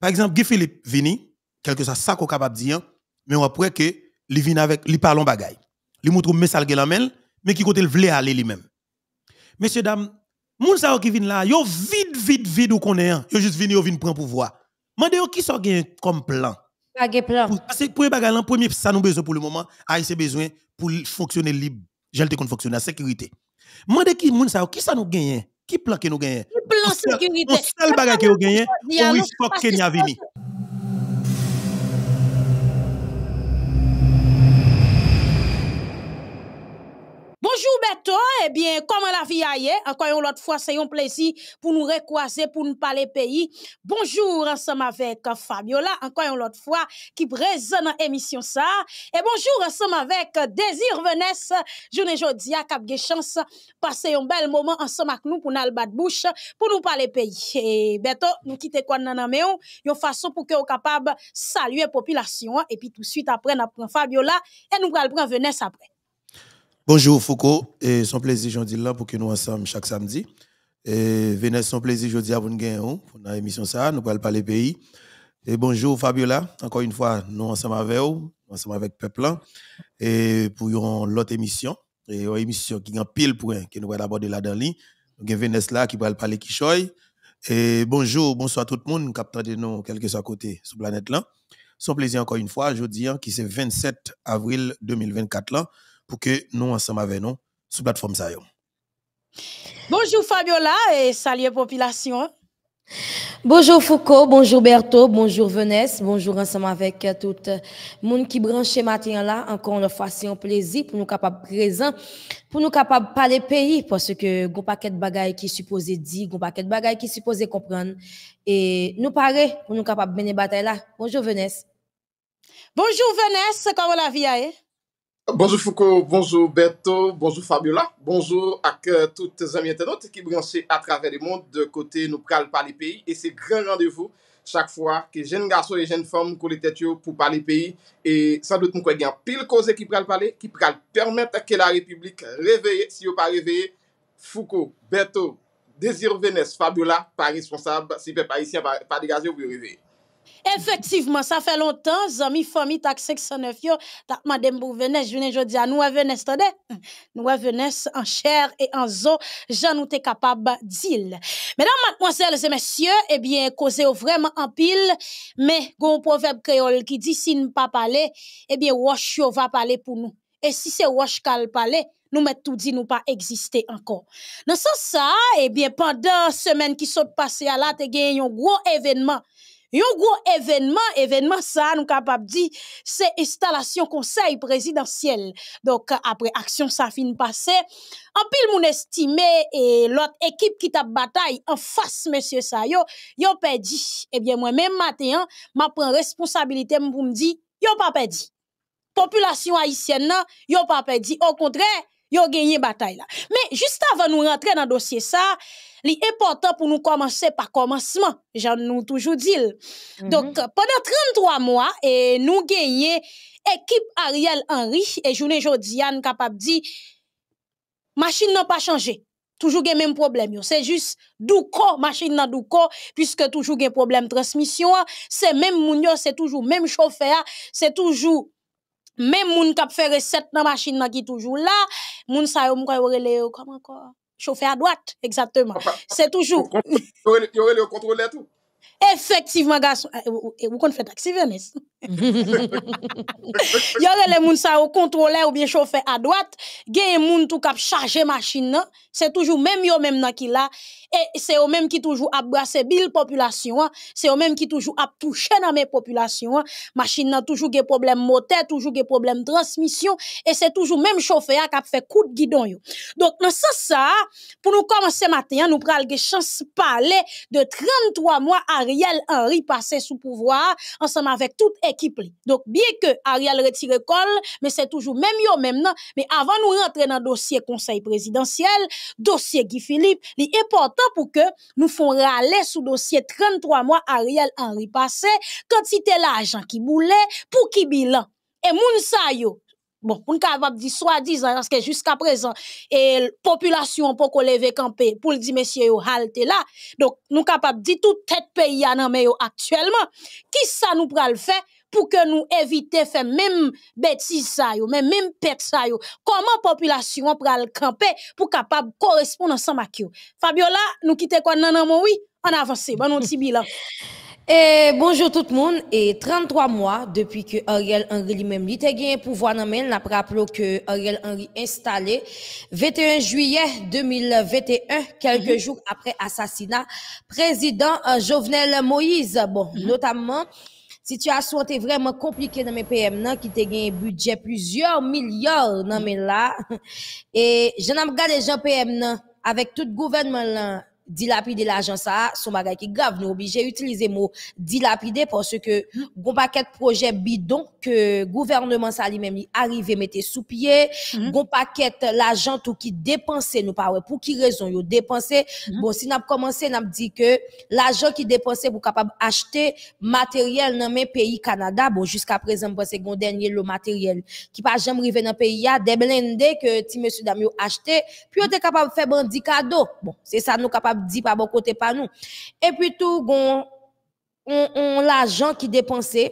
Par exemple, Guy Philippe vini, quelque chose ça qu'on capable de dire, mais on après que lui vient avec lui parle en bagaille. Il montre message qu'il mais qui côté il voulait aller lui-même. Messieurs dames, moun gens qui viennent là, yo vide vide vide ou connaît, hein. yo juste vini yo vient prendre pouvoir. Mandez yo qui sont gagne comme plan. Pas plan. Parce que pour bagaille, le premier ça nous besoin pour le moment, c'est ah, besoin pour fonctionner libre. J'ai le fonctionner la sécurité. Mandez qui qui ça nous gagne hein. Qui plan que nous gagnons? Qui plan sécurité? On seul bagage que nous gagnons, on risque que Kenya vini. Beto, eh bien, comment la vie aille, eh? encore une autre fois, c'est un plaisir pour nous recroiser, pour nous parler pays. Bonjour, ensemble avec Fabiola, encore une autre fois, qui présente dans l'émission ça. Et bonjour, ensemble avec Désir Venesse, journée à cap chance, passer un bel moment ensemble avec nous pour nous bouche, pour nous parler pays. Et eh, Beto, nous quitter quoi nan oh? une façon pour que vous capable saluer la population, et puis tout de suite après, nous prenons Fabiola, et nous prenons Venesse après. Bonjour Foucault, et son plaisir, j'en dis là pour que nous ensemble chaque samedi. Et venez son plaisir, je dis à vous hein, pour une émission ça, nous parlons pas pays. Et bonjour Fabiola, encore une fois, nous ensemble avec vous, ensemble avec Peuplin, et pour l'autre émission, et une émission qui est en pile point, que nous allons aborder là dans l'île. Donc, Vénès là qui va parler qui Et bonjour, bonsoir tout le monde, capteur de nous, quel que soit côté sur planète là. Son plaisir encore une fois, je dis, hein, qui c'est 27 avril 2024 là pour que nous ensemble avec nous sur plateforme ça. Bonjour Fabiola et salut population. Bonjour Foucault, bonjour Berto bonjour Venesse, bonjour ensemble avec euh, tout le euh, monde qui branche matin là. Encore une fois, c'est un plaisir pour nous capables présents, pour nous capables parler pays, parce que gon paquet de choses qui supposé dire, gon paquet de choses qui supposé comprendre. Et nous parler pour nous capables mener bataille là. Bonjour Venesse. Bonjour Venesse, comment la vie est? Bonjou Foucault, bonjou Beto, bonjou Fabiola, bonjou ak tout zemye tenote ki bransè a traver de moun de kote nou pral pali peyi. E se gran randevou chak fwa ke jen gaso e jen fom kou li tet yo pou pali peyi. E san dout mwen kwen gen pil koze ki pral pali, ki pral permette ke la republik reveye si yo pa reveye. Foucault, Beto, desir vènes Fabiola, pari responsab si pe parisyen pa di gaz yo bi reveye. Effectivement, ça fait longtemps, zami, famille, taxe 509 yo, t'as madame pour Venesse, je viens aujourd'hui à nous, à Venesse, attendez. Nous, à Venesse, en chair et en zo, j'en nous t'es capable d'il. Mesdames, mademoiselles et messieurs, eh bien, causez vraiment en pile, mais, gon proverbe créole qui dit, si nous pas parler, eh bien, wash yo va parler pour nous. Et si c'est wash le parler, nous met tout dit nous pas exister encore. Dans ce sens ça, eh bien pendant semaine qui s'est passée à là, te gagné un gros événement Yon événement événement, événement sa nous ces installations, conseil installation Donc présidentiel. Donc, ça action, sa fin En pile, moun estime et l'autre équipe qui bataille en face face, monsieur sa yo, yon perdu. Eh bien, moi-même, matin, ma prenne responsabilité responsabilité m'di, yon pa Population haïtienne, haïtienne, yon pas au contraire yo gagné bataille là. Mais juste avant nous rentrer dans le dossier ça, l'important pour nous commencer par commencement, j'en nous toujours dit. Mhm. Donc pendant 33 mois et nous gagné équipe Ariel Henry et journée Jodiane capable dit machine n'a pas changé. Toujours les même problème c'est juste douko machine nan douko puisque toujours problèmes problème transmission, c'est même moun c'est toujours même chauffeur, c'est toujours même moun kap fait recette dans machine nan qui toujours là, moun sa yo mko yo comme encore chauffeur à droite exactement. C'est toujours yo yo contrôler tout. Effectivement garçon, vous ah, connaissez taxi Venice y le moun sa ou kontrole ou bien chauffeur à droite, des moun tout kap charger machine c'est toujours même yo même nan ki la et c'est eux même qui toujours abrasser bill population, hein. c'est eux même qui toujours ap toucher dans mes population, hein. machine a toujours des problèmes moteur, toujours des problèmes transmission et c'est toujours même chauffeur kap fait coup de guidon Donc dans sens ça, pour nous commencer matin, nous pral des chance parler de 33 mois Ariel Henry passé sous pouvoir ensemble avec toute équipe Donc bien que Ariel retire col, mais c'est toujours même yo même non, mais avant nous rentrer dans dossier conseil présidentiel, dossier Guy Philippe, li important pour que nous font râler sous dossier 33 mois Ariel Henry passé, quantité l'argent qui boulait pour qui bilan. Et moun sa yo, Bon, on est capable dire soi-disant, parce que jusqu'à présent, et population pour qu'on lève campé, pour le dire, messieurs, yo, halte là. Donc, nous capable dire tout tête pays à mais actuellement. Qui ça nous pral fait pour que nous éviter faire même bêtise, ça même même pète ça yo. Comment population le camper pour capable correspondre ensemble avec Fabiola, nous quittons quoi nan oui, en avance, bon petit bilan. Et eh, bonjour tout le monde. Et 33 mois depuis que Ariel Henry lui-même a gagné pouvoir dans main, n'a que Ariel Henry installé 21 juillet 2021, quelques mhm. jours après assassinat président euh, Jovenel Moïse. Bon, mhm. notamment tu situation était vraiment compliquée dans mes PM qui te gagné un budget plusieurs milliards dans mes là et je regarde les gens PM avec tout gouvernement là dilapider l'argent ça son bagage qui grave nous obligé utiliser mot dilapider parce que bon paquet projet bidon que gouvernement ça lui-même arrivé mettre sous pied mhm. gon paquet l'argent tout qui dépensait nous pas pour qui raison yo dépensé mhm. bon si n'a commencé n'a dit que l'argent qui dépensait pour capable acheter matériel dans mes pays Canada bon jusqu'à présent c'est second dernier le matériel qui pas jamais arrivé dans pays a des blindés que ti monsieur dame acheté puis on était capable de faire bandit bon c'est ça nous capable Di pa bo kote pa nou E pwitou goun On l'ajan ki depanse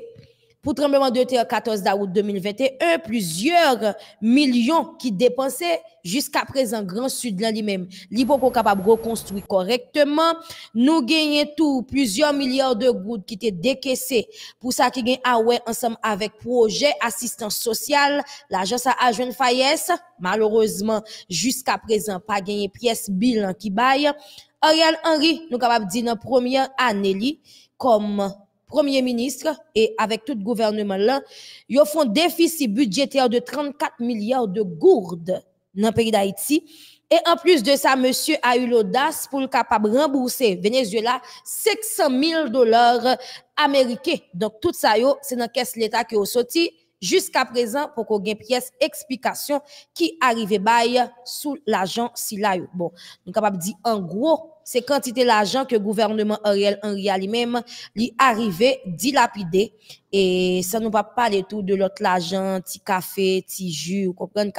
Pou trembleman 2014 Da ou 2021 Plusyeur milyon ki depanse Juska prezen gran sud lan li men Li pou kon kapab go konstoui korekteman Nou genye tou Plusyeur milyon de goud ki te dekesse Pou sa ki gen awe Ansem avek proje, asistan sosyal L'ajan sa ajen fayes Malourezman juska prezen Pa genye piyes bilan ki baye Ariel Henry, nous capable de dire dans première année comme premier ministre et avec tout gouvernement là, ils un déficit budgétaire de 34 milliards de gourdes dans le pays d'Haïti. Et en plus de ça, monsieur a eu l'audace pour le capable rembourser Venezuela 600 000 dollars américains. Donc, tout ça, c'est dans la caisse l'État qui est sorti jusqu'à présent pour qu'on ait pièce explication qui arrivait bail sous l'agent sila Bon, nous capable dire en gros c'est quantité l'argent que gouvernement Ariel Henry lui-même lui arrivé dilapidé et ça nous pas parler tout de l'autre l'agent, petit café, petit jus, vous comprenez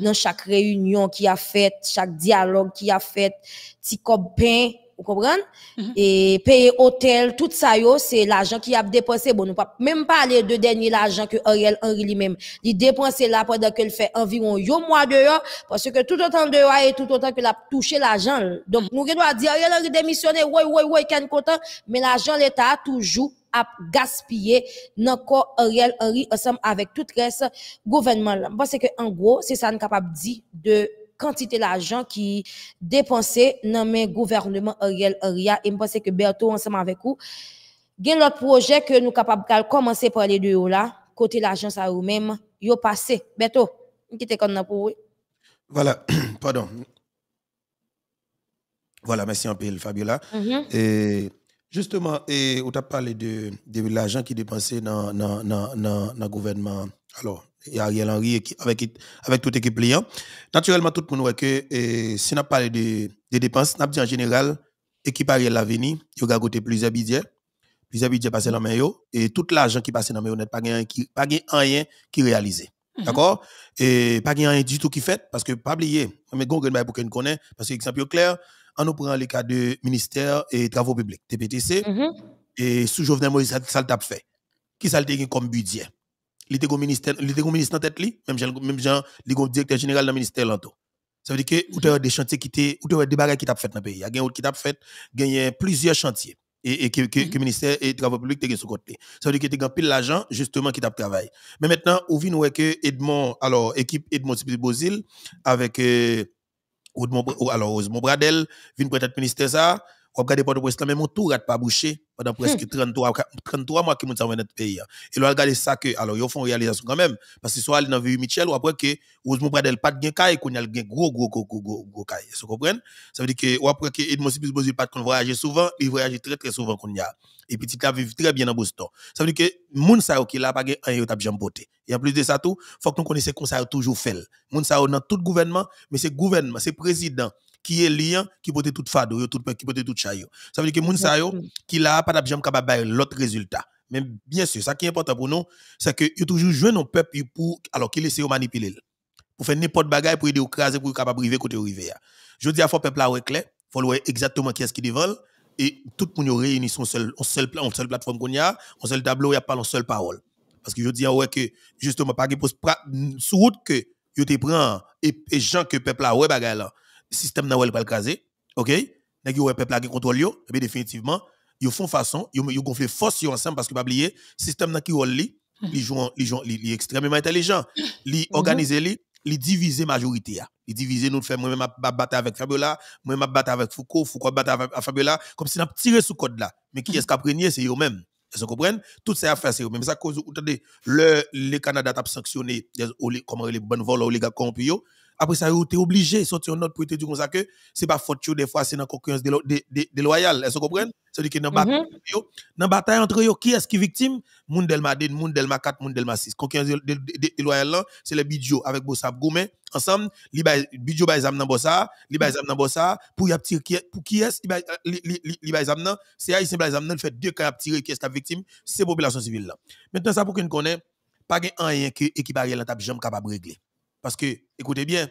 dans chaque réunion qui a fait, chaque dialogue qui a fait, petit copain vous comprenez mhm. Et payer hôtel, tout ça, c'est l'argent qui a dépensé. Bon, nous pas même pas parler de dernier l'argent que Ariel Henry lui-même, il dépense là pendant qu'elle fait environ un mois dehors, parce que tout autant dehors et tout autant qu'elle a touché l'argent. Donc, mhm. nous nous dire, Ariel Henry démissionné, oui, oui, oui, est content, mais l'argent l'État a toujours a gaspillé dans corps Ariel Henry ensemble avec tout le reste gouvernement. Parce que, en gros, c'est ça qu'on capable dire de quantité d'argent qui dépensé dans le gouvernement Ariel Aria. Et je pense que Berto, ensemble avec vous, il y a l'autre projet que nous sommes capables de commencer par les deux là, côté l'agence à vous même, il passé. Berto, qui comme pour Voilà, pardon. Voilà, merci un peu, Fabiola. Mm-hmm. Et justement, et, on t'a parlé de, l'argent qui dépensé dans le gouvernement. Alors, Ariel Henry avec, avec toute équipe liant. Naturellement, tout le monde voit que eh, si on parle de, de dépenses, on dit en général, équipe Ariel l'avenir, il y a goûté plusieurs budgets. Plusieurs budgets passés dans main et tout l'argent qui passe dans main n'est pas rien qui pas rien qui réalisé. Mhm. D'accord Et pas rien du tout qui fait parce que pas oublier, mais gon bah, pour qu'on connaît parce que exemple clair, on nous prend le cas de ministère et travaux publics, TPTC mhm. et sous Jovenel Moïse ça, le fait. Qui ça le comme budget il était au ministère, au ministère en tête même Jean même Jean, le directeur général du ministère lanto Ça veut dire que ou mm-hmm. des chantiers qui t'es ou des bagages qui t'a fait dans le pays. Il y a autres qui t'a fait, gagner plusieurs chantiers et, que, le mm-hmm. ministère et travaux publics te sous côté. Ça veut dire que tu as pile l'argent justement qui t'a travaillé Mais maintenant, on vient avec que Edmond alors équipe Edmond avec Edmond euh, alors Osmo Bradel vient prêter ministère ça ou regarder port de prince même mon tour rate pas bouché pendant hmm. presque 33, 33 mois qui nous dans notre pays. Et hein. e là, regardez ça que, alors, ils font réalisation quand même, parce que soit ils dans vu Michel, ou après que, Ousmane pas de gain caille, qu'on a le gain gros, gros, gros, gros, gros, gros caille. Vous comprenez? Ça veut dire que, ou après que Edmond Sipis Bozil pas de voyage souvent, il voyage très, très souvent qu'on y a. Et petit là vivent très bien dans Boston. Ça veut dire que, moun sa qui là, pas gain un yot beauté. Et en plus de ça tout, faut que nous connaissions qu'on ça toujours fait. Moun sa dans tout gouvernement, mais c'est gouvernement, c'est président, qui est lien, qui peut être tout fado, qui peut être tout chayo. Ça veut dire que les gens qui là, pas d'abjam capable de l'autre résultat. Mais bien sûr, ça qui est important pour nous, c'est que yo toujours joué nos peuple pour, alors qu'il essaie de manipuler. Pour faire n'importe bagaille, pour aider au craser, pour capable arriver côté rivière. Je dis à faut peuple là, ouais, clair, faut voir exactement qui est-ce qui dévole et tout le monde réunit son seul, on seul, seul plateforme qu'on y a, on seul tableau, il n'y a pas une seule parole. Parce que je dis, à ouais, que justement, pas qu'il sous route que il te prend et, gens que peuple a, ouais, bagay là système n'a pas le casé, ok? Nèg yo peuple a yo, et définitivement, yo font façon, yo yo force yo ensemble parce que pas oublier, système n'a qui rôle li, li hmm. jouent li extrêmement intelligent, li mhm. organisent, li, li diviser majorité a. Li diviser nous faire moi même battre avec Fabiola, moi même battre avec Foucault, Foucault battre avec Fabiola comme si n'a tiré ce code là. Mais qui hmm. est-ce qui a prenier c'est eux même. Vous comprenez? Toutes ces affaires, c'est eux-mêmes. ça cause, vous le, le Canada a sanctionné, comment les bonnes vols, les gars corrompus, après ça, vous êtes obligé de sortir une note pour dire comme ça que c'est pas faute des fois, c'est dans la concurrence déloyale. Est-ce que vous comprenez? C'est-à-dire que mm-hmm. dans la bataille entre eux, qui est-ce qui est victime? Moun Delma 2, Moun Delma 4, Moun Delma 6. Concurrence déloyale là, c'est les Bidjo avec Bossab Goumé. Ensemble, Bidjo Baizam dans Bossa, li Baizam dans Bossa. Pour qui est-ce li Baizam euh, nan? C'est Haïtien Baizam nan, fait deux cas à tirer qui est la victime, c'est la population civile Maintenant, ça pour ne connaît, pas un rien que l'équipe Ariel n'a jamais capable de régler. Parce que, écoutez bien,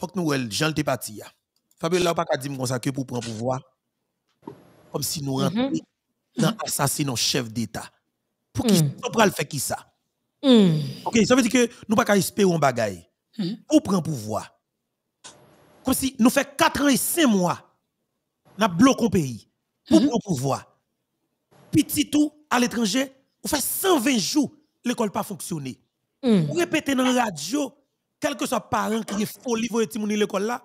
faut que nous, Jean le parti. Fabiola n'a pas qu'à dire comme ça que pour prendre pouvoir. Comme si nous rentrions mhm. dans l'assassinat chef d'État. Pour qui mhm. le fait qui ça? Mhm. Ok, ça veut dire que nous pas qu'à espérer un bagaille. Pour prendre pouvoir. Comme si nous fait 4 ans et 5 mois, nous bloquons le pays. Pour prendre pouvoir. Petit tout à l'étranger, on fait 120 jours, l'école pas fonctionné. Mm. Répétez dans la radio, quel que soit parent qui est folie, vous êtes à l'école là.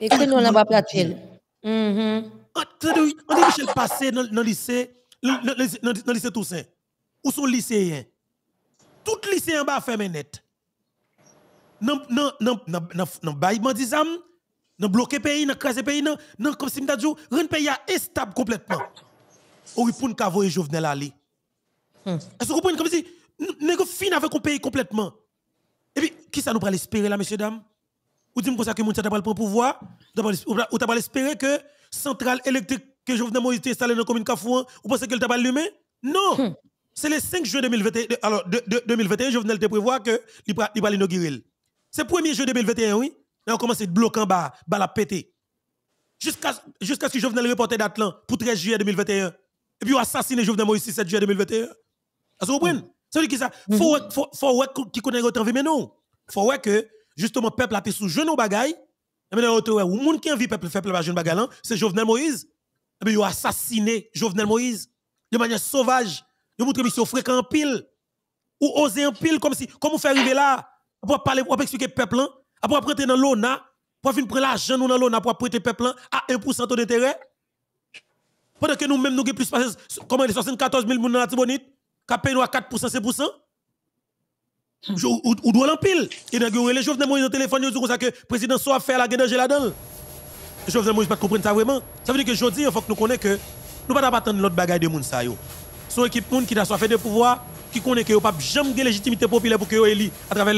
Et que mm-hmm. nous, on n'a pas platé. On dit Michel passé dans le lycée, dans le lycée Toussaint, où sont lycéens. Tout lycéen bas faire net. non non non nan, nan, nan bayi bandizam, non bloqué pays, non krasé pays, non non comme si m'tadjou, ren pays a estable complètement. Ou ripoun kavoye Jovenel Ali. Hmm. Est-ce que vous comprenez comme si, nous fin avec un pays complètement. Et puis, qui ça nous prend l'espérer là, messieurs, dames Ou dites-moi que ça que pas le pouvoir Ou pas l'espérer que centrale électrique que Jovenel Moïse installée dans la commune Kafouan, ou pensez qu'elle t'a pas allumé Non hmm. C'est le 5 juin 2021, alors, de, de, 2021, Jovenel te prévoit que il va l'inaugurer. C'est le 1er juin 2021, oui. Là, on commence à bloquer en bas, bah, la péter. Jusqu'à ce que Jovenel reporte d'Atlan, pour 13 juillet 2021. Et puis, on assassine Jovenel Moïse 7 juillet 2021. Vous comprenez c'est qui dire que ça, mhm. faut, faut, faut, qui connaît votre vie, mais non. Faut voir que, justement, peuple a sous jeune au bagaille. Et ou monde qui envie peuple fait peuple jeune bagaille, hein, c'est Jovenel Moïse. Et eh bien, assassiné Jovenel Moïse de manière sauvage. Il a montré qu'il sont en pile. Ou oser en pile, comme si, Comment vous fait arriver là, pour parler, pour expliquer peuple, hein, après prêter dans l'eau, l'ONA, pour venir prendre l'argent dans l'ONA, pour prêter peuple hein, à 1% d'intérêt. Pendant que nous-mêmes, nous avons plus de 74 000 personnes dans la Tibonite nous à 4%, c'est pour ça. Ou doit l'empile. Et donc, les de Moïse au téléphone, ils ça que le président soit fait la guerre là-dedans. Jovenel Moïse ne comprendre ça vraiment. Ça veut dire que je il faut que nous connaissions que nous ne pouvons pas attendre l'autre bagaille de monde. Son équipe qui a fait de pouvoir, qui connaît que pas jamais de légitimité populaire pour que vous élu à travers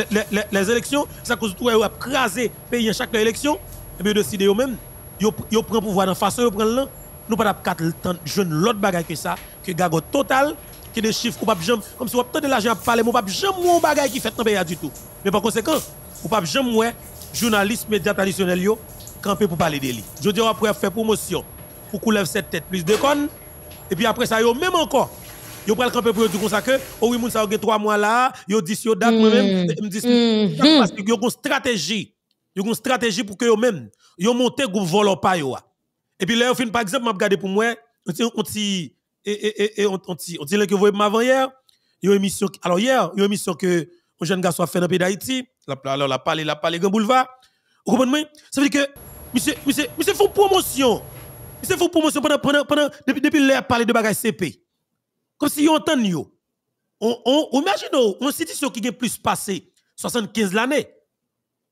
les, élections. Ça cause tout, ou a crasé pays à chaque élection. Et bien, décidé vous-même, vous le pouvoir dans la façon, vous prend là. Nous ne pouvons pas attendre l'autre bagaille que ça, que gago total qui des chiffres ou pas jamais comme si on tant de l'argent à parler, mais pas jamais mon bagage qui fait dans pays du tout. Mais par conséquent, ou pas jamais ouais journaliste médias traditionnels yo camper pour parler de lui. Je dis après faire promotion pour qu'on cette tête plus de con, et puis après ça yo même encore Yo pral camper pour dire comme ça que oh oui mon ça a 3 mois là, yo dit yo date moi même mm. me dis mm-hmm. parce que yo une stratégie. Yo une stratégie pour que yo même yo monter groupe volo pas yo. Et puis là au fin par exemple m'a regarder pour moi on petit et, et, et, on, on dit, on dit là que vous voyez avant hier, il y a une émission, alors hier, il y a une émission que un jeune garçon a fait dans le pays d'Haïti, alors la parlé, la parlé, grand boulevard. Vous comprenez? Ça veut dire que, monsieur, monsieur, monsieur, font promotion. Monsieur, font promotion pendant, pendant, pendant, depuis, depuis l'air parler de bagages CP. Comme si on entend, yo. On, on, imagine, une institution qui est plus passé 75 l'année.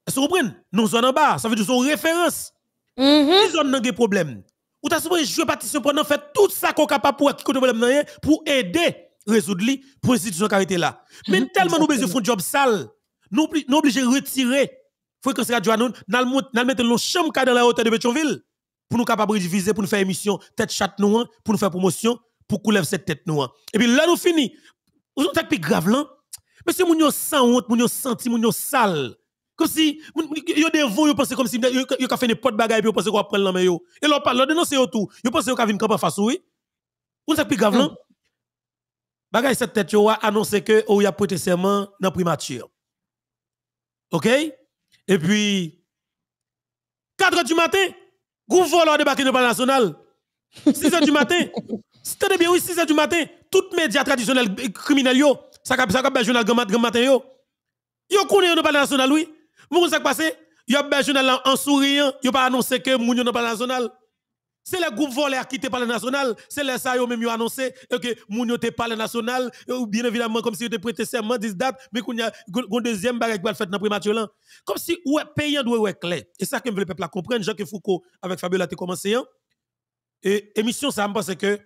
Est-ce que vous comprenez? Nous sommes en bas, ça veut dire que c'est une référence. Mm -hmm. Ils ont des problèmes. Ou t'as supposé jouer partition pendant faire tout ça qu'on capable pour qui problème pour aider résoudre li pour institution qui était là. Mais mhm, tellement nous besoin un job sale, nous nous obligé retirer fréquence radio nous nous mettre nos chambre dans la hauteur de Béchonville pour nous de diviser pour nous faire émission tête chat nous hein, pour nous faire promotion pour couler cette tête noire. Hein. Et puis là nous fini. Vous êtes plus grave là. Mais c'est moun yo sans honte, moun yo senti, moun sale. Comme si, yo devant, yo pense comme si, yo ka fait pot bagay, puis yo pense qu'on prend la main yo. Et l'on parle, l'on dénonce yo tout. Yo pense qu'on ka vin kampa face oui. Ou ça plus grave là? Bagay cette tête yo a annoncé que ou y a prêté serment dans primature. OK? Et puis 4 h du matin, gros voleur débarqué de la national. 6 h du matin. C'était bien oui, 6 h du matin, toutes médias traditionnels criminels yo, ça cap ça cap ben, journal grand matin yo. Yo connaît dans le national oui. Vous savez ce passé Il y a un journal en souriant, il pas annoncé que moun yo pas national. C'est le groupe voleur qui te le national, c'est les ça même même a annoncé que vous était pas le national ou bien évidemment comme si vous te prêté serment 10 dates mais qu'on y a un deuxième bagage qui va faire dans prématuré là. Comme si ouais payant doit ouais clair. Et ça que le peuple comprendre Jacques Foucault avec Fabiola a commencé hein. Et émission ça me pense que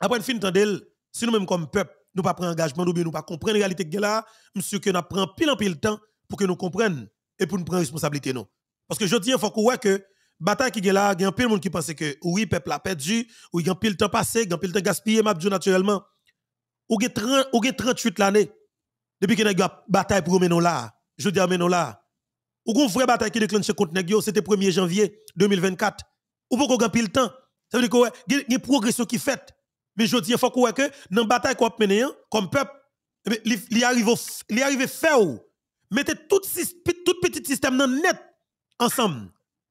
après une fin tendel si nous même comme peuple nous pas prendre engagement nous bien nous pas comprendre réalité que là, monsieur que nous prend pile en pile temps pour que nous comprenions et pour nous prendre responsabilité non parce que je dis il faut qu'on que bataille qui est là il y a un peu de monde qui pensait que oui peuple a perdu ou il y a un peu de temps passé il y a un de temps gaspillé m'a naturellement ou gen 30 ou 38 l'année depuis que une bataille pour menon là je dis menon là ou gon vraie bataille qui déclenche contre nèg c'était 1er janvier 2024 ou pas qu'on peu de temps ça veut dire que y a progression qui faite. mais je dis il faut que dans bataille qu'on mené hein, comme peuple eh il arrive il arrive faire mettez tout, tout petit système net ensemble.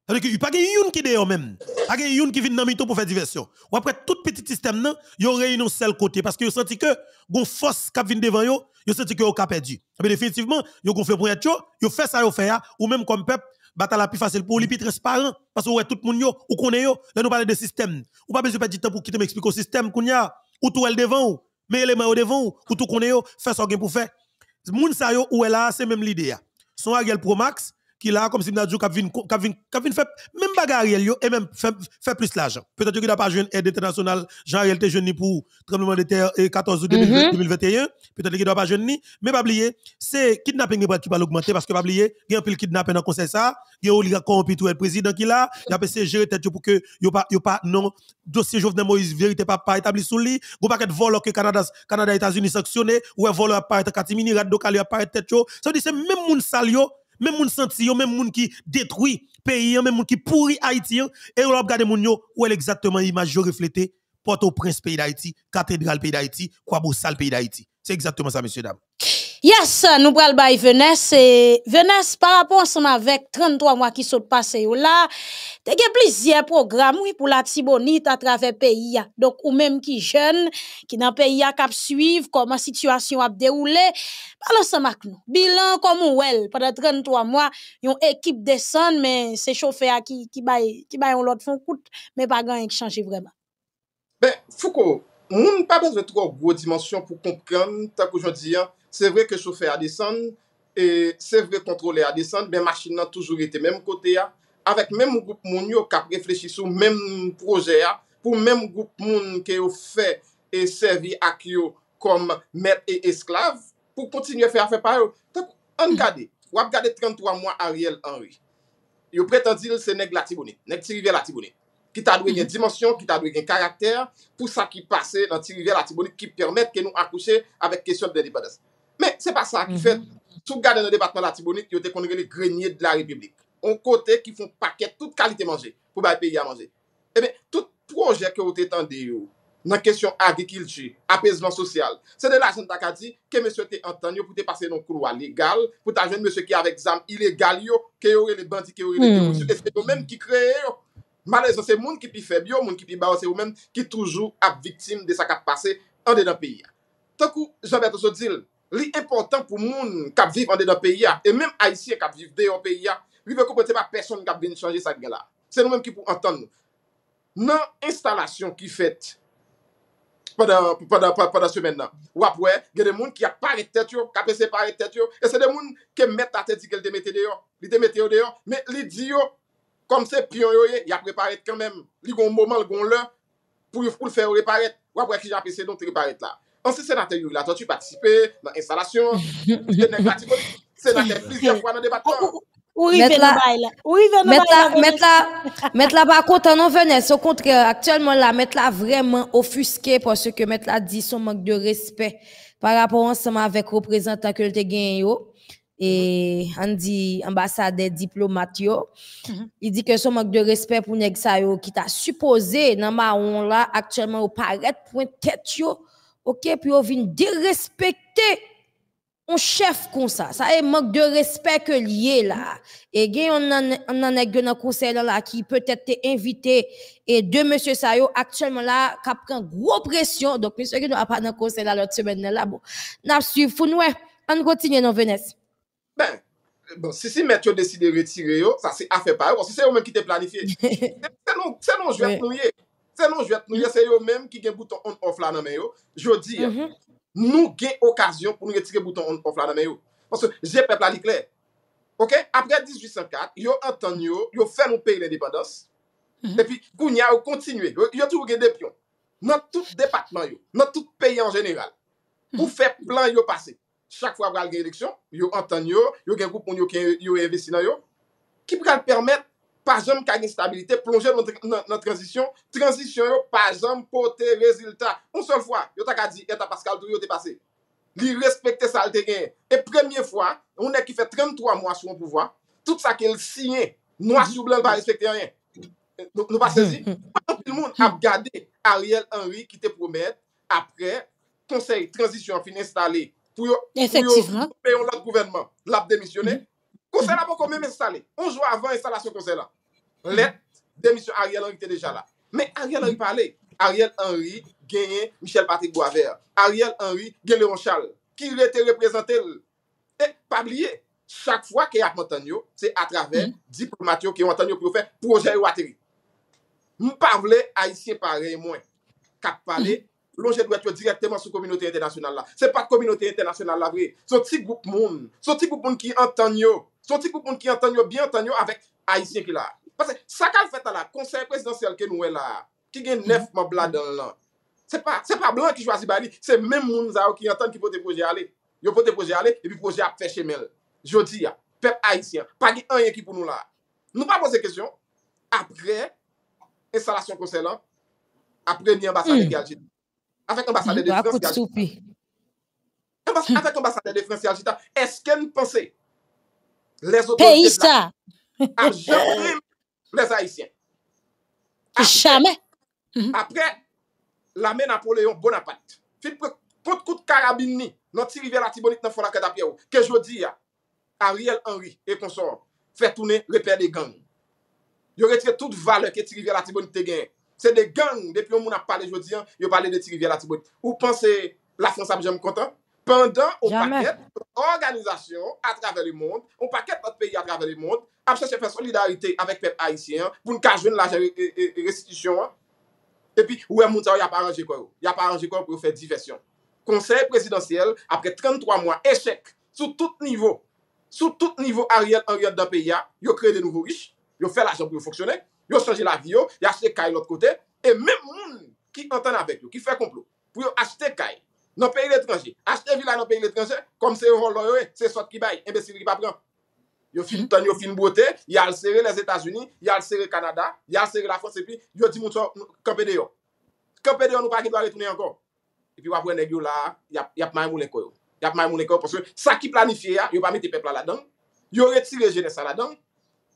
cest que n'y a pas de qui est même. Pas de qui vient dans le pour faire diversion. Ou après tout petit système, nan, ils réunissent seul côté parce que qu'ils senti que une force qui vient devant yo ils senti que ont perdu. Mais définitivement, ils ont fait pour être ils fait ça, ils fait ça, ou même comme peuple, bataille la plus facile pour lui, plus transparent parce que ouais, tout le yo, ou connaît, yo, là nous parlons de système. Ou pas besoin de temps pour quitter m'expliquer au système kounya a, ou tout elle devant, mais élément au devant, ou tout connaît, fait ça pour faire. Moun sa yo ou e là, c'est même l'idée. Son Agel Pro Max, qui là, comme si Nadjou qui vient fait même bagarre, et même fait plus l'argent. Peut-être qu'il n'a pas joué une aide internationale, Jean-Ariel était jeune pour tremblement de terre et 14 août 2021. Mhm. Peut-être qu'il n'a pas jeune, mais pas oublier, c'est kidnapping qui va l'augmenter parce que pas oublier, il y a un pile kidnapping dans le conseil ça, il y a un oligarque corrompu le président qui là, il a passé de gérer tête pour que il pas pas non dossier Jovenel Moïse vérité pas pas établi sous lui, gros paquet de voleurs que Canada Canada États-Unis sanctionné, ou un voleur apparaît Katimini, Radio pas apparaît tête. Ça veut dire c'est même moun salio même moun senti yo, même moun qui détruit pays, même moun qui pourrit Haïti, et on regarde moun yo, où est exactement l'image reflétée, Porte au prince pays d'Haïti, cathédrale pays d'Haïti, Kwabo Sal pays d'Haïti. C'est exactement ça, messieurs, dames. Yes, nou pral bay VENES. VENES, pa raponsan ma vek 33 mwa ki sot pase yo la, tege plizye program wipou la tibonit atrave peyi ya. Dok ou menm ki jen, ki nan peyi ya kap suiv, koman situasyon ap deroule, palan san mak nou. Bilan komon wel, pada 33 mwa, yon ekip desan, men se chofe a ki bayon lot fon kout, men pa gan ek chanje vreman. Ben, Fouko, nou nan pa bezwe trok wou dimensyon pou konkran tak oujondi ya, Se vre ke chou fè a disan, se vre kontrole a disan, ben machin nan toujou ete menm kote ya, avèk menm goup moun yo kap reflechisou menm proje ya, pou menm goup moun ke yo fè e servi ak yo kom mer e esklav, pou kontinye fè a fè pare yo. Tako, an gade, wap gade 33 mwa Ariel Henry, yo pretendil se neg la tibouni, neg tiri ve la tibouni, ki ta dwe gen dimensyon, ki ta dwe gen karakter, pou sa ki pase nan tiri ve la tibouni, ki permèt ke nou akouche avèk kesyon delibadesse. Men, se pa sa ki fet, sou mm-hmm. gade nou debatman la Thibonite, yo te konre le grenye de la republik. On kote ki fon paket tout kalite manje pou baye peye a manje. Ebe, tout proje ke yo te tende yo, nan kesyon agikilji, apesman sosyal, se de la jen takati, ke mese te antan yo pou te pase yon kouwa legal, pou ta jen mese ki ave exam ilegal yo, ke yo re le bandi, ke yo re le koum, se yo men ki kreye yo. Malè, se moun ki pi febyo, moun ki pi baose yo men, ki toujou ap viktim de sa kap pase, an de nan peye. Ton kou, jen beto sou dil, Li important pou moun kap viv an de nan peyi ya, e menm Aisyen kap viv de yon peyi ya, li ve kompote pa person kap bin chanje sa gen la. Se nou menm ki pou antan nou. Nan instalasyon ki fet, padan semen nan, wapwe, gen de moun ki ap paret tet yo, kapese paret tet yo, e se de moun ke met ta tet di ke l demete de yo, li demete yo de yo, men li di yo, kom se priyon yo ye, ya preparet kan menm, li gon mouman, li gon lè, pou yon fkou l fè ou reparet, wapwe ki apise yon treparet la. ce sénateur Yuri, là, toi, tu participais dans l'installation, sénateur plusieurs fois dans le débat. Mettre là par contre, non venez, au contraire, actuellement là, mettre la vraiment offusqué parce que mettre là dit son manque de respect par rapport ensemble avec représentant que vous avez. yo et Andy ambassadeur diplomate yo. Il dit que son manque de respect pour nèg qui t'a supposé dans ma on là actuellement au point tête yo. OK, puis on vient dérespecter un chef comme ça. Ça est manque de respect que lié là. Et gain on en on en est dans conseil là qui peut-être invité et deux monsieur sont actuellement là qui prend gros pression. Donc monsieur qui a pas dans conseil là l'autre semaine là bon. N'a suivre fou nous hein. On continue dans Vénèze. Ben Bon, si si met décide retirer, retirer, yo, ça c'est affaire pas parce que c'est yo planifié. qui te planifié. c'est non je vais Se nou jwè, nou yè se yo mèm ki gen bouton on-off la nan men yo, jwè di, nou gen okasyon pou nou gen tike bouton on-off la nan men yo. Pwese, jè pepla li kler. Ok? Apre 1804, yo anton yo, yo fè nou pey lè depandos, mm-hmm. epi kounya yo kontinuè, yo tou wè gen depyon. Nan tout depatman yo, nan tout pey en jenegal, pou fè plan yo pase. Chak fwa vwal gen eleksyon, yo anton yo, yo gen koupoun yo ki yo investi nan yo, ki pou kal permèt, Pajam kage instabilite, plonje nan transition, transition yo pajam po te rezultat. Un sol fwa, yo ta ka di, etta Pascal, dou yo te pase. Li respecte sa alterenye. E premye fwa, oune ki fe 33 mwa sou mpouvoi, tout sa ke siye, e, nou a sou blan pa respecte a yen. Nou pa sezi, pou an tout le moun ap gade Ariel Henry ki te promette, apre, konsey, transition fin installe, pou yo peyon lout gouvernement, lout demisyone, Konsè la bon kon mè mè installè. On jwa avan installasyon konsè la. Let, demisyon Ariel Henry tè deja la. Mè Ariel Henry palè. Ariel Henry genye Michel Patrick Boisvert. Ariel Henry genye Laurent Charles. Ki lè tè reprezentè lè. Et pabliè. Chak fwa kè ap montanyo, tè a travè mm-hmm. diplomatio kè montanyo profè, projè ou atèri. Mè pabliè a y separe mwen. Kap palè, Longe dwe t yo direktenman sou kominote internasyonal la. Se pa kominote internasyonal la vre. So ti goup moun. So ti goup moun ki an tan yo. So ti goup moun ki an tan yo, bi an tan yo, avek Haitien ki la. Pase, sakal feta la, konsey presidansyel ke nou e la. Ki gen nef mabla dan lan. Se pa, se pa blan ki jwa zibali, se men moun za ou ki an tan ki pou te pouje ale. Yo pou te pouje ale, epi pouje ap fèche mel. Jodi ya, pep Haitien, pagi an yen ki pou nou la. Nou pa pose kèsyon, apre, instalasyon konsey lan Avèk ambassade defrens yaljita, eske n'pense les otos yaljita, an jenrim les haïsyen. Fè chame. Apè, la mè Napoléon bon apat. Fè kout kout karabini nan tirive la tibonite nan fò la kèd apè ou. Kè jò di ya, Ariel Henry, e konsor, fè tounè le pè de gang. Yo retre tout vale kè tirive la tibonite te genye. Se de gang, depi yon moun ap pale jodi, yon pale de ti rivye la ti bot. Ou pense, la Fransa bi jom kontan, pandan ou paket, ou organizasyon, a travele moun, ou paket ot peyi a travele moun, ap se chefe solidarite avèk pepe haisyen, pou n'kajwen la restitisyon. E pi, ou e moun, yon ap arranje kwen, yon ap arranje kwen pou yon fè diversyon. Konsey presidansyel, apre 33 moun, eshek, sou tout nivou, sou tout nivou ariyat, ariyat d'an peyi ya, yon kreye de nouvo riche, yon fè la chan pou yon foksyone Yo chanje la vi yo, yo achete kay l'ot kote, e mem moun ki konten avèk yo, ki fè komplo, pou yo achete kay nan peyi l'étranji, achete vila nan peyi l'étranji, kom se yo ho lò yo e, se sot ki bay, embesiri pa pran. Yo fin ton yo fin bote, yo al sere les Etats-Unis, yo al sere Kanada, yo al sere la France, epi yo di moun so, kepe de yo, kepe de yo nou pa ki do a retounen ankon. Epi wap wè negyo la, yap may moun ekoy yo, yap may moun ekoy, pwos yo sa ki planifiye ya, yo pa meti pepla la don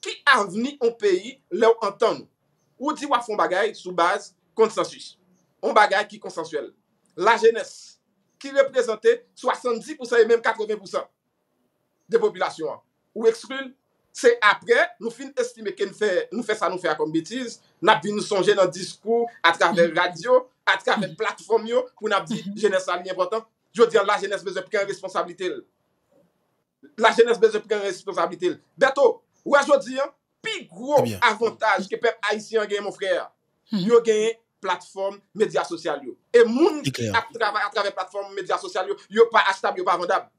Ki an veni an peyi le ou entan nou? Ou di wafon bagay sou base konsensus? On bagay ki konsensuel. La jenès. Ki reprezenté 70% e mèm 80% de populasyon an. Ou eksprul. Se apre, nou fin estime ke nou fè sa nou fè a kom betiz, nap vi nou sonje nan diskou, atkavè radio, atkavè platform yo, pou nap di jenès sa liye brotan. Jou di an la jenès bezè pren responsabilité lè. La jenès bezè pren responsabilité lè. Beto! Ou à dire, hein, plus gros eh avantage que peuple haïtien gagné mon frère, ils hmm. ont gagné plateforme médias sociaux. Et les gens qui travaille à travers plateforme médias sociaux, sont pas achetable, sont pas vendable.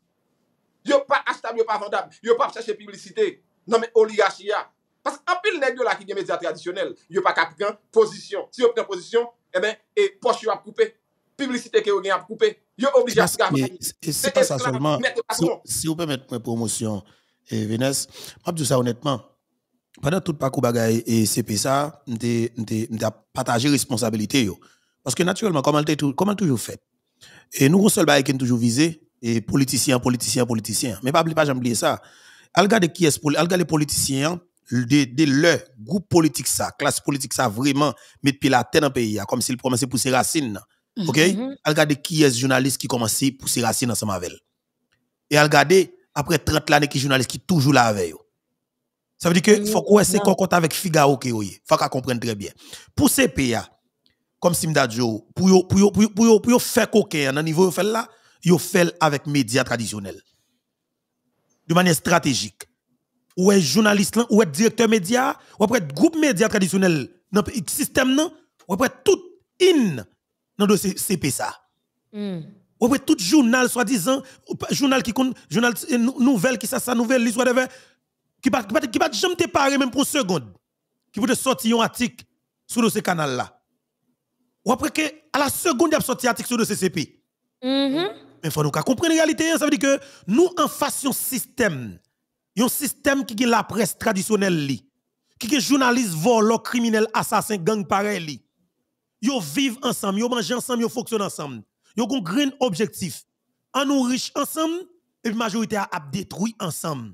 sont pas achetable, sont pas vendable. a pas chercher publicité. Non mais oligarchie Parce qu'en pile les là qui ont des médias traditionnels, n'ont pas prendre position. Si vous une position, eh bien, et poche vous a coupé. Publicité que vous gagne a coupé. Yo obligé à se Et c'est pas ça seulement. Si vous mettre une promotion et Vénès. Je dis ça honnêtement. Pendant tout le parcours et CP ça, partager partagé responsabilité Parce que naturellement comment comment toujours fait. Et nous on seul qui toujours visé et politiciens, politicien politiciens. Mais pas pas oublier ça. elle qui est de, le groupe politique ça, classe politique ça vraiment mettre pied la tête dans le pays hein, comme s'il commençait pour ses racines. OK? Mm-hmm. qui est journaliste qui commençait pour ses racines ensemble avec. Et elle après 30 ans qui journalistes qui toujours là avec Ça veut dire que mm, faut qu'on avec Figaro qui Il Faut qu'on comprenne très bien. Pour ces pays comme Simda Joe, pour pour pour pour faire coquin au niveau fait là, yo fait avec médias traditionnels. De manière stratégique. Ou est journaliste ou est directeur média, ou après groupe média traditionnel dans système non, ou après tout in dans dossier CP ça. Ou tout journal, soi-disant, journal qui compte, journal euh, nouvelle, qui ça, sa nouvelle, l'histoire de qui va qui va jamais te parler même pour une seconde, qui peut sortir un article sur ce canal-là. Ou après que, à la seconde, il a sorti un article sur le CCP. Mm-hmm. Mais il faut nous comprendre la réalité, hein, ça veut dire que nous, en face, un système, un système qui est la presse traditionnelle, qui est journaliste, voleur, criminel, assassin, gang pareil. Ils vivent ensemble, ils mangent ensemble, ils fonctionnent ensemble a gon grand objectif. En nous ensemble et majorité a, a détruit ensemble.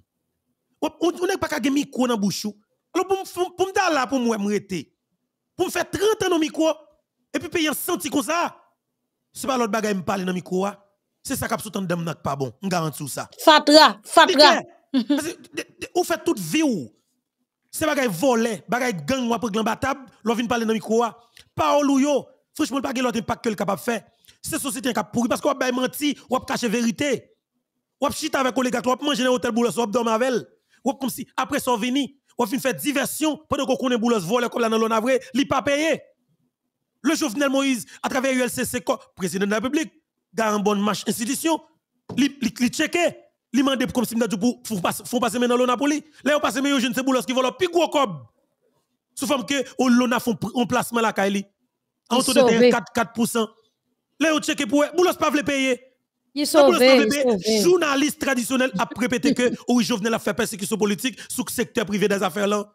On n'est pas qu'à gagner micro dans bouchou. Alors pour pour me là pour moi m'arrêter. Pour faire 30 ans dans micro et puis payer un senti comme ça. C'est ah, pas l'autre bagaille me parler dans micro C'est ah. ça qui a sous dame pas bon. On garantit ça. Fatra, fatra. Ou fait toute vie ou c'est bagarre volé, bagarre gang ou après glan batable, l'on vient ah. parler dans micro. Pas au yo, franchement, pas l'autre impact que le capable faire. C'est société qui a pourri parce qu'on a ben menti, on a caché vérité. On a avec collègue, on va manger dans l'hôtel boulot, on a avec elle. On comme si après son vini, on va faire diversion pendant qu'on connaît boulot voler comme la non avril, il pas payé. Le Jovenel Moïse à travers ULCC, président de la République, un bon match institution, il checké. Li mande comme si m'dadjou pour passer maintenant l'ona pour Là on passe mais je ne sais boulos qui vole plus gros cob. Sous forme que l'ona fait un placement la caille entre de 4-4%. Là, vous checkez pour Boulos pas payer. Ils sont journaliste traditionnel a répété que oui, faire la faire persécution politique sous le secteur privé des affaires là.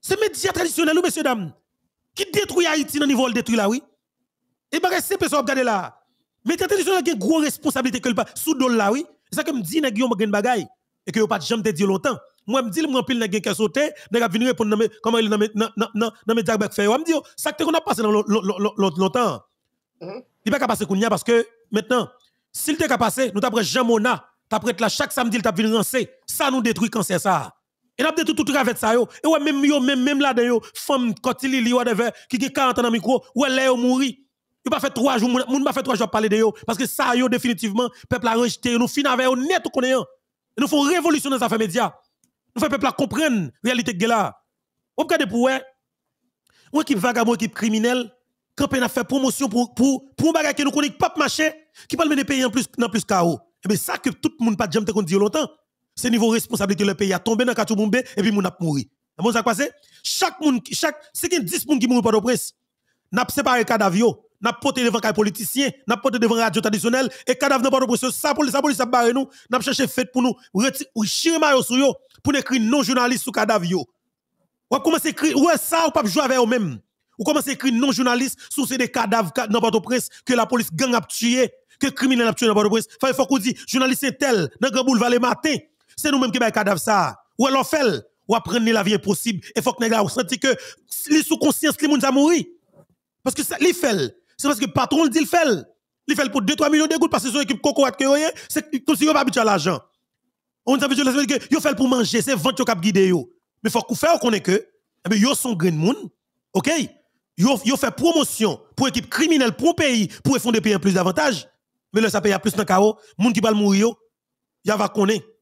C'est médias traditionnels, messieurs, dames, qui détruit Haïti dans le niveau de détruit là, oui. Et eh bien, personnes personne regarder là. Médias traditionnels qui ont une grosse responsabilité que le pas sous là, oui. C'est ça que me dit, pas de bagaille et que vous pas de jamais dit longtemps. Moi, je dis, je pile qui quelqu'un sauté, je vais venir répondre comment il est dans mes diabac fait. Je me dis, oh, ça que qu'on a passé dans l'autre longtemps. Mm-hmm. Il va pas passer qu'on y a parce que maintenant, s'il t'est passé, nous t'apprêtons Jamona, t'apprêtes là chaque samedi, t'as venu rancer. Ça nous détruit quand c'est ça. Et n'a détruit tout avec ça Et ouais même yo même même là dedans femme quand il li whatever qui qui 40 ans dans micro, ouais elle est mouri. Il pas fait trois jours, moun pas fait trois jours parler de yo parce que ça yo définitivement peuple a rejeté, nous fin avec honnête connaissant. Nous faut révolution dans affaires médias. Nous faisons peuple comprendre la réalité que là. Vous regardez pour ou équipe vagabond, équipe criminelle, quand on a fait promotion pour pour pour bagage qui nous connaît pas marché, qui parle mener pays en plus dans plus chaos. Et eh bien ça que tout le monde pas jamais te dire longtemps, c'est niveau responsabilité le pays a tombé dans Katou Bombe et puis moun a mouru. Bon ça c'est chaque monde chaque c'est 10 personnes qui mourent pas au prince. N'a séparé cadavre n'a porté devant les politiciens, n'a porté devant radio traditionnelle, et cadavre n'a pas de pression, ça police, ça police, ça barre nous, n'a cherché fait pour nous, retirer maillot sur yo, pour écrire non journaliste sur cadavre yo. Ou commence à écrire, est ça, ou pas jouer avec eux-mêmes. Ou commence à écrire non journaliste sur ces cadavres dans pas de presse, que la police gang a tué, que criminel a tué dans pas de presse. il faut qu'on dise, journaliste tel, dans le boulevard le matin, c'est nous-mêmes qui avons cadavre ça. Ou alors fait, ou apprendre la vie possible, et faut que nous que, les sous conscience, les gens ont mouru. Parce que ça, les fait c'est parce que le patron dit le fait. Il fait pour 2-3 millions de gouttes parce que son équipe coco c'est comme si pas habitué à l'argent. On dit que fait pour manger, c'est vente yo cap guider Mais Mais faut qu'on faire qu'on est que mais eh ils ben, sont green moun. OK Yo yo promotion pour équipe criminelle pour pays pour fonder pays en plus d'avantages. Mais là ça paye plus dans chaos, moun qui va mourir yo. Ya va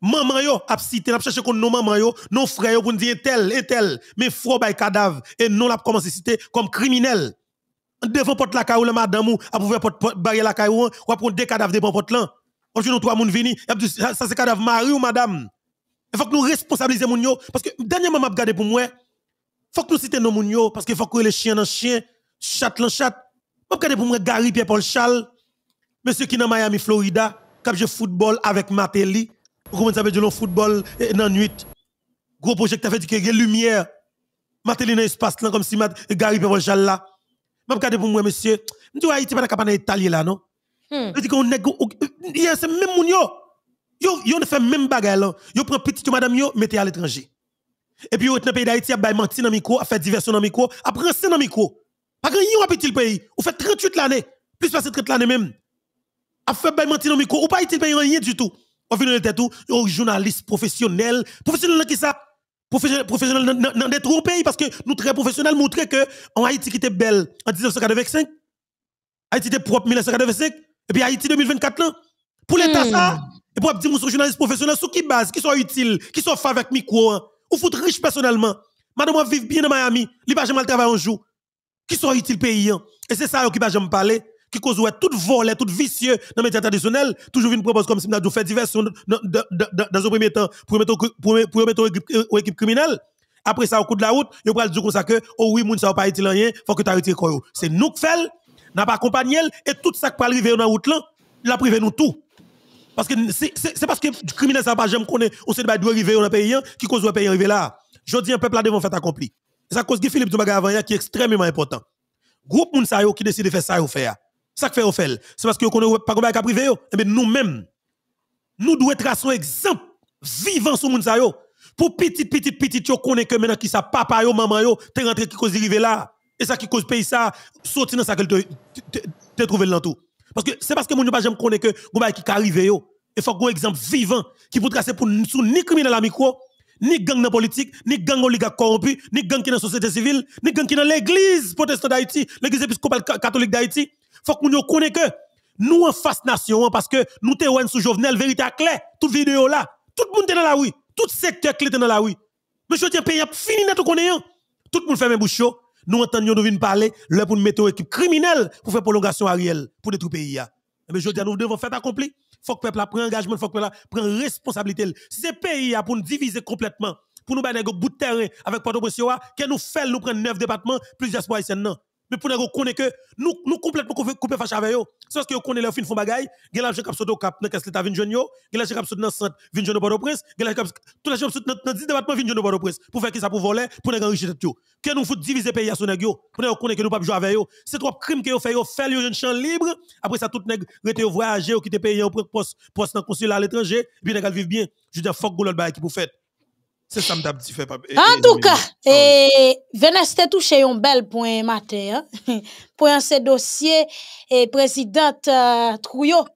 Maman yo a cité, a cherché qu'on non maman yo, non frère yo pour dire tel et tel, mais faux bay cadavre et non l'a commencé citer comme criminel devant porte la caillou, la madame ou, à pouvoir porte barrière la caillou, ou à prendre des cadavres devant porte là. On que nous trois moun vini, ça c'est cadavre mari ou madame. Il faut que nous responsabiliser moun yo, parce que dernièrement m'a regardé pour moi, faut que nous citer nos moun yo, parce que faut que les chiens dans chiens chat dans chat. M'a regardé pour moi Gary Pierre-Paul Charles, monsieur qui est dans Miami, Florida, cap je football avec Matéli. Comment ça veut dire le football eh, dans nuit. Gros projet que fait dit que lumière. Matéli dans l'espace, là comme si Gary Pierre-Paul Charles là. Je regarde pour moi, monsieur. Je dis, Haïti, pas capable d'être là, non? Je dis qu'on est. C'est même mon yo. Yo ne fait même bagaille là. Yo prend petit madame yo, mettez à l'étranger. Et puis, êtes dans le pays d'Haïti, a bay menti dans le micro, a fait diversion dans micro, a princer dans micro. Pas grand yon petit le pays. Ou fait 38 l'année. Plus passer 30 l'année même. A fait bay menti dans le micro. Ou pas été le rien du tout. Au finit de tout. Yo journaliste professionnel. Professionnel qui ça? professionnels professionnel dans des trop pays parce que nous très professionnels montrer que en Haïti qui était belle en 1985, Haïti était propre en 1985 et puis Haïti 2024 là. Pour hmm. l'État ça, et pour dire mon journaliste professionnel sur qui base, qui sont utiles, qui sont fait avec micro, hein, ou foutre riche personnellement. Madame, on vit bien dans Miami, li pas jamais travailler un jour. Qui sont utile pays. Hein. Et c'est ça qui pas jamais parler qui cause tout volet, tout vicieux dans les médias traditionnels, toujours une propose comme si nous fait diversion dans un premier temps pour mettre pour euh, équipe criminelle. Après ça, au coup de la route, ils va dire comme ça que, oh oui, moun ça pas été rien, faut que tu arrêtes C'est nous qui faisons, n'a pas accompagné, et tout ça qui peut arriver dans la route là, la privé nous tout. Parce que c'est parce que les criminel ça pas jamais connaît, on sait pas doit arriver dans pays qui cause le pays arriver là. Je dis un peuple là devant faire accompli. C'est à cause de Philippe Doumaga qui est extrêmement important. Groupe Mounsayo qui décide de faire ça ou faire. Ça que fait au C'est parce que vous pas qui a privé. Mais eh nous-mêmes, nous devons tracer un exemple vivant sur le gens. Pour petit, petit, petit, tu connais que maintenant qui est papa, yo, maman, yo, t'es rentré qui cause arrivé là. Et ça qui cause pays ça, sorti dans sa que te trouvé dans tout. Parce que c'est parce que mon pas jamais connaît que vous qui arrivé yo. Il faut un exemple vivant qui peut tracer pour nous, ni criminel à micro, ni gang de la politique, ni gang oligarque corrompu, ni gang qui dans la société civile, ni gang qui dans l'église protestante d'Haïti, l'église épiscopale catholique d'Haïti faut que nous connaît que nous en face nation hein, parce que nous te sous Jovenel vérité claire. toute vidéo là tout le monde est dans la rue tout secteur clé dans la rue je tiens pays a fini dans tout hein. tout le monde fait bouchou nous entendions nous venir parler là pour nous mettre équipe criminelle pour faire prolongation Ariel pour détruire pays mais hein. eh je dis nous devons faire accompli faut que le peuple prenne prenne engagement faut que le peuple prenne responsabilité si c'est pays pour nous diviser complètement pour nous mettre un bout de terrain avec Port-au-Prince que nous faisons nous prendre neuf départements plus d'espoir ici non mais pour nous connaître que nous nous complètement coupé face avec eux c'est parce que connaît leur fin font bagaille gars l'argent cap au cap dans qu'est-ce l'état vinn jeune yo gars l'argent cap dans centre vinn jeune Port-au-Prince gars l'argent cap tout l'argent dans dans 10 départements vinn jeune Port-au-Prince pour faire que ça pour voler pour nous enrichir tête yo que nous faut diviser pays à son nèg yo pour nous connaître que nous pas jouer avec eux c'est trop crime que yo fait yo fait yo une champ libre après ça tout nèg rete voyager ou quitter pays au poste poste dans consulat à l'étranger puis nèg vivre bien je dis fuck l'autre bail qui pour faire c'est ça que En tout cas, oh. touche touché un bel point matin, hein. point ce dossier, et présidente euh, Trouillot.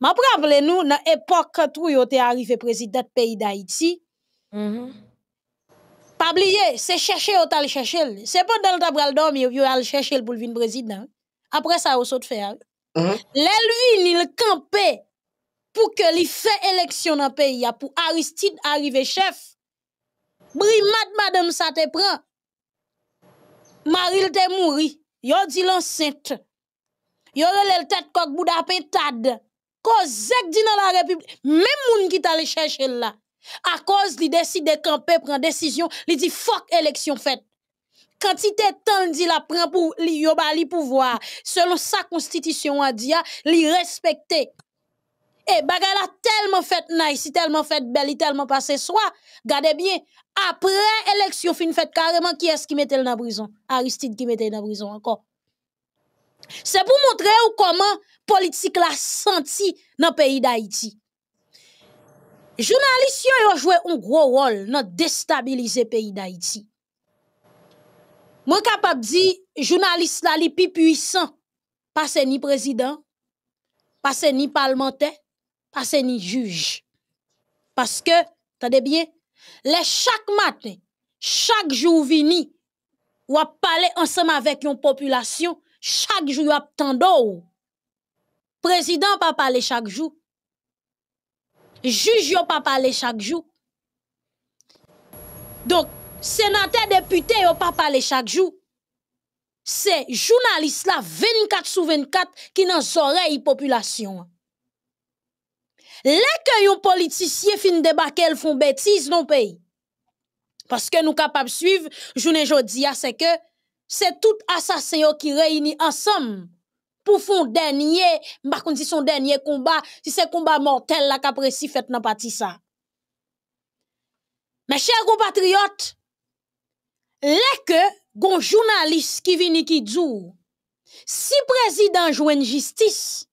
Ma preuve, nous, dans l'époque où Trouillot es arrivé président pays d'Haïti, mm-hmm. pas oublier, c'est chercher ou tal chercher. C'est pas dans le tabou de dormir, tu as le chercher pour le président. Après ça, tu as fait. L'élu, il campé pour que les fait élection dans le pays, pour Aristide arriver chef. Brimade madame ça te prend. Maril te mouri. Yo dit l'enceinte. Yo la tête coq bouda pétade, Kozek dit dans la République, même moun qui t'allait chercher là. À cause li décide de camper prend décision, li dit fuck élection faite. Quantité temps dit la prend pour li yo li pouvoir. Selon sa constitution a dit, li respecter. Et eh, bagay la tellement fait nice, tellement fait belle, tellement passé soi. Gardez bien, après élection fin fait carrément qui est-ce qui mettait dans prison? Aristide qui mettait dans prison encore. C'est pour montrer ou comment politique la senti dans le pays d'Haïti. Journalistes ont joué un gros rôle dans déstabiliser le pays d'Haïti. Moi capable dit journaliste la li plus puissant pas ni président, pas ni parlementaire, ni juge. Parce que, des bien, les chaque matin, chaque jour vini, ou à parler ensemble avec une population, chaque jour à tando. Président pas parler chaque jour. Juge yo pas parler chaque jour. Donc, sénateur député yo pas parler chaque jour. C'est journaliste là 24 sur 24 qui dans oreille eh, population. Les que les politiciens fin font elles font dans non pays. Parce que nous capables suivre, journée jodia, c'est que c'est tout assassin qui réunit ensemble pour font dernier, par son dernier combat, si c'est combat mortel, la caprice fait n'a pas ça. Mes chers compatriotes, les que gon journalistes qui viennent qui dit, si président joue justice,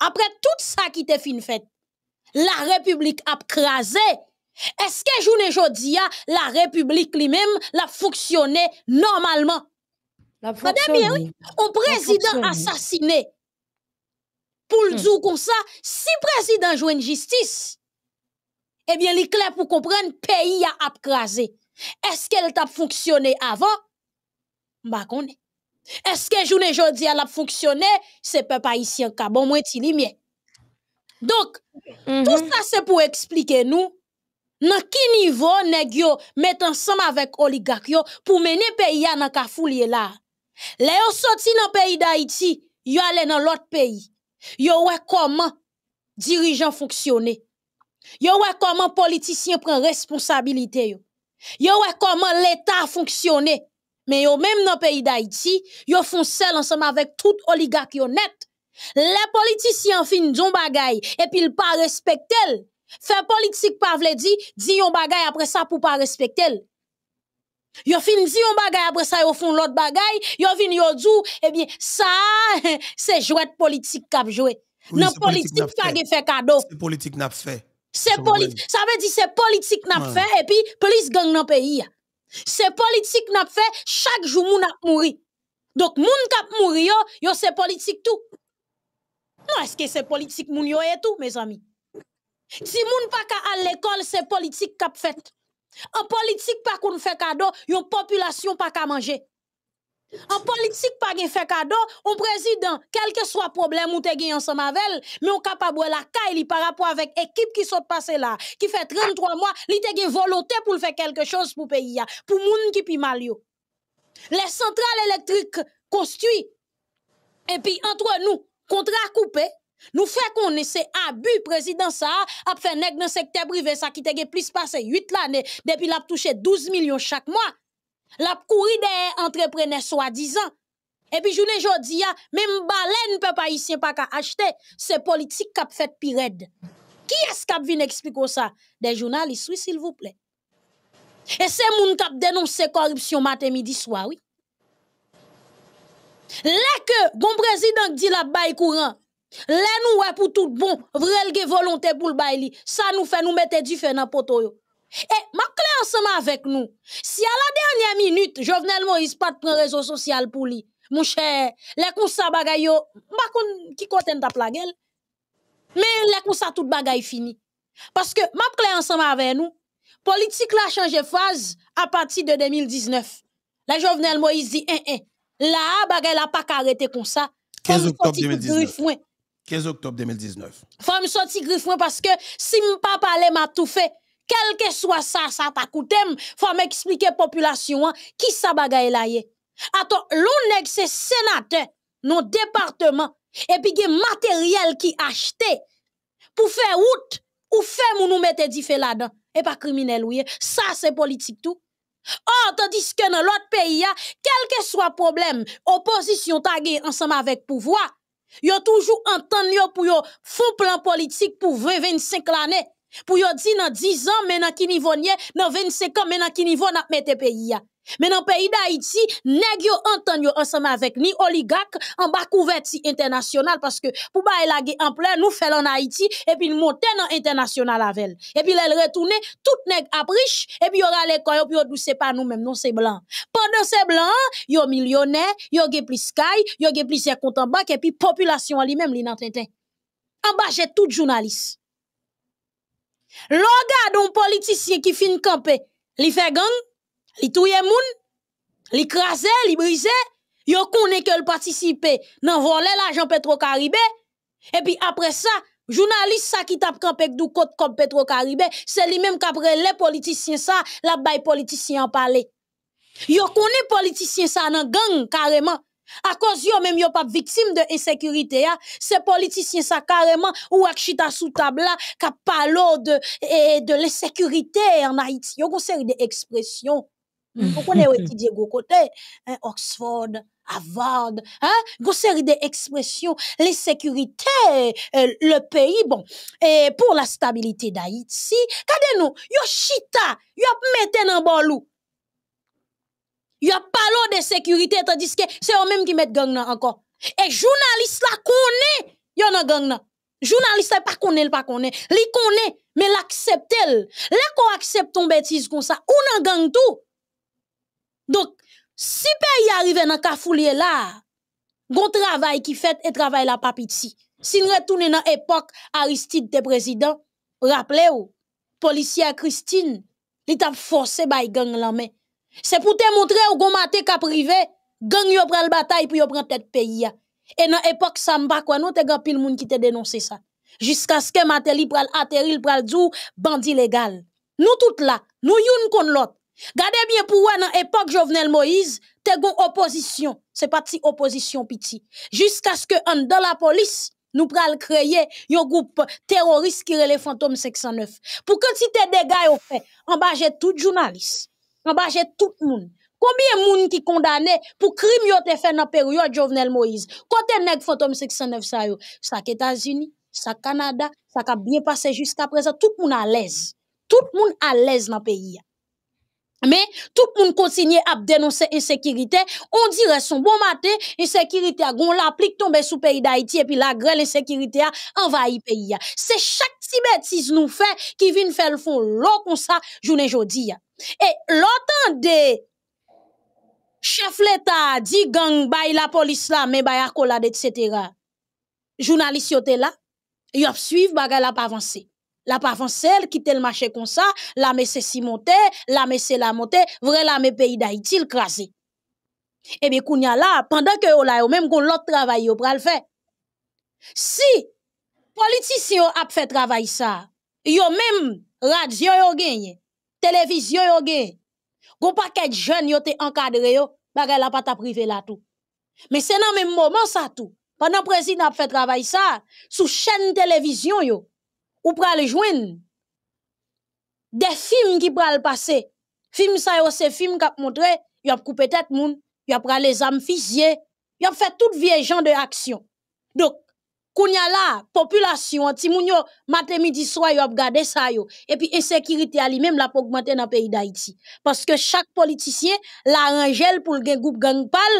après tout ça qui te fin fait, la République a crasé. Est-ce que journée jodia la République lui-même l'a fonctionné normalement la bien, président assassiné pour le hmm. dire comme ça, si président joue une justice, eh bien, il est clair pour comprendre, pays a abcrasé. Est-ce qu'elle t'a fonctionné avant? Bah, Est-ce que journée elle a fonctionné? C'est peuple haïtien ka bon moins ti donc, mhm. tout ça c'est pour expliquer nous dans quel niveau nèg met ensemble avec oligarque pour mener pays à nan là. Les yo sorti dans pays d'Haïti, yo allé dans l'autre pays. Yo ouais comment dirigeants fonctionner. Yo ouais comment politiciens prennent responsabilité yo. Yo comment l'état fonctionne. Mais yo même dans pays d'Haïti, yo font seul ensemble avec tout oligarque net les politiciens finissent on choses et puis ils pas respectent Fait politique pas dire dit, dit on après ça pour ne pas respecter Yo fin di on bagaille après ça ils font l'autre bagay, Ils finissent yo eh bien ça c'est jouet politique kap joué. non politique pa fait cadeau. C'est politique n'a fait. ça veut dire que c'est politique n'a fait et puis plus dans le pays. C'est politique n'a fait chaque jour moun a mouri. Donc moun kap mouri c'est politique tout. Non, eske se politik moun yo etou, me zami. Si moun pa ka al lekol, se politik kap fet. An politik pa kon fè kado, yon populasyon pa ka manje. An politik pa gen fè kado, on prezident, kelke swa problem moun te gen yon samavell, moun kap abwe la ka, li parapwa vek ekip ki sot pase la, ki fè 33 mwa, li te gen volote pou l fè kelke chos pou peyi ya, pou moun ki pi mal yo. Le sentral elektrik konstui, epi antre nou, contrat coupé, nous fait qu'on essaie abus président ça a fait nèg dans secteur privé ça qui te plus passé 8 l'année depuis a touché 12 millions chaque mois. L'a couru des entrepreneurs soi-disant. Et puis journée jodi a ah, même baleine peut pas ici pas qu'à acheter, c'est politique a fait pire. Qui est-ce qui vient expliquer ça Des journalistes, s'il vous plaît. Et c'est moun qui la corruption matin midi soir, oui. Là que bon président dit la bay courant, là nou wè pour tout bon, vrai ge volonté pou l bay li, sa nou fè nou mette feu dans nan poto yo. Et ma clé ensemble avec nous, si à la dernière minute, Jovenel Moïse pat pren rezo social pou li, mon Mon cher, kon sa bagay yo, kon ki konten tap la Mais men sa tout bagay fini. Parce que ma clé ensemble avec nous, politique la change phase a partir de 2019. La Jovenel Moïse dit eh, « hein, eh, hein ». Là, La a pas qu'à arrêter comme ça. 15 octobre 2019. 15 octobre 2019. faut sortir griffouin parce que si m papa pale ma tout que soit ça ça hein, ça, ça koutem, fom eksplike populasyon Il faut sa à la ye. Aton, loun neg département et non et puis des matériels qui acheté pour faire route ou faire mon nous mettre dit là là-dedans. Et pas criminel, oui. Ça, c'est politique, tout. Or, oh, tandis que dans l'autre pays, quel que soit problème, opposition taguée ensemble avec pouvoir, a toujours entendu pour yo faux plan politique pour 20-25 l'année. Pour yon dit dans 10 ans, maintenant dans n'y niveau dans 25 ans, maintenant dans qui niveau n'a mette pays Mais dans le pays d'Haïti, nèg yo entend ensemble avec ni oligarque en bas couverture international parce que pour ba la en plein nous faisons en Haïti et puis nous montons dans l'international avec Et puis elle retourne tout nèg a riche et puis aura l'école, et puis ne c'est pas nous même non c'est blanc. Pendant c'est blanc, yo millionnaire, yo gen plus sky, yo gen plus compte en banque et puis la population elle même li nan En bas j'ai tout journaliste un politicien qui finit camper il fait gang, il touye moun, il crase, il brise, yon a que le participe dans voler l'argent Petro-Caribé. Et puis après ça, journaliste ça qui tape avec du côté comme Petro-Caribé, c'est lui même qu'après les politiciens ça, la les politicien en a Yon politicien ça dans gang carrément. À cause yo même yo pas victime de insécurité hein. ces politiciens ça carrément ou chita sous table là qui parlent de l'insécurité en Haïti. Yo une série d'expressions. Mm. Vous les étudier gros côté Oxford Harvard, hein, une série d'expressions, l'insécurité, euh, le pays, bon, et pour la stabilité d'Haïti, kade nous, yo chita, yo mette nan bon loup y a pas de sécurité tandis que c'est eux-mêmes qui mettent gang encore. Et journaliste la connaît, en a gang nan. Journaliste pas connaît, le pas connaît. Li connaît, mais l'accepte elle. Là qu'on accepte ton bêtise comme ça, on nan gang tout. Donc, si pays arrive dans kafoulier là, bon travail qui fait et travail la papiti. Si nous retournons dans l'époque Aristide de président, rappelez-vous, policier Christine, il t'a forcé by gang là main. C'est pour te montrer que gon maté ka privé, gang yo pral bataille pour yo prend tête pays Et dans époque ça m'pa quoi non te grand pile moun qui te dénoncé ça. Jusqu'à ce que Mateli pral atterrir pral dou bandit légal. Nous toutes là, nous youn kon l'autre. Gardez bien pour dans l'époque Jovenel Moïse, te gon opposition. C'est pas si opposition piti. Jusqu'à ce que en dans la police, nous pral créer un groupe terroriste qui les fantôme 609 Pour que quantité des dégâts au fait, en bas tout journaliste. Ambaje tout moun. Combien moun qui condamné pour crime yo te fait dans la période Jovenel Moïse? Côté nèg fantôme 609 ça yo, ça États-Unis, ça Canada, ça a bien passé jusqu'à présent, tout le moun à l'aise. Tout le moun à l'aise dans le pays. Mais tout le monde continue à dénoncer l'insécurité. On dirait son bon matin, l'insécurité a gon l'applique tombe sous pays d'Haïti et puis la grêle insécurité a envahi le pays. C'est chaque petit bêtise nous fait qui vient faire le fond l'eau comme ça journée jodi et lotan des chef l'Etat dit gang bay la police là men bay akolad et cetera, jounalist yo te la, yo suiv bagay la pa avanse. La pa avanse, elle quitte le marché comme ça la messe se si la messe se la monte, la me pays da iti l krasi. Eh bien, kounya la, pendant que yo la yo, même kon lot travay yo pral fe. Si politisyon ap fe travay ça, yo même radio yo genye, télévision yo gen. Gon paquet jeune yo te encadré yo, bagay la pas privé là tout. Mais c'est dans même moment ça tout. Pendant président a fait travail ça sous chaîne télévision yo ou pral joindre des films qui pral passer. Film ça yo c'est film k'ap montre, yo a coupé tête moun, yo pral les âmes fusillées, yo a fait toute vieille gens de action. Donc Kounya la, population, ti moun yo, matin, midi, soir, yo ap gade sa yo. Et puis, insécurité elle même la augmenter dans le pays d'Haïti. Parce que chaque politicien, la rangel pour le gen groupe gang pal,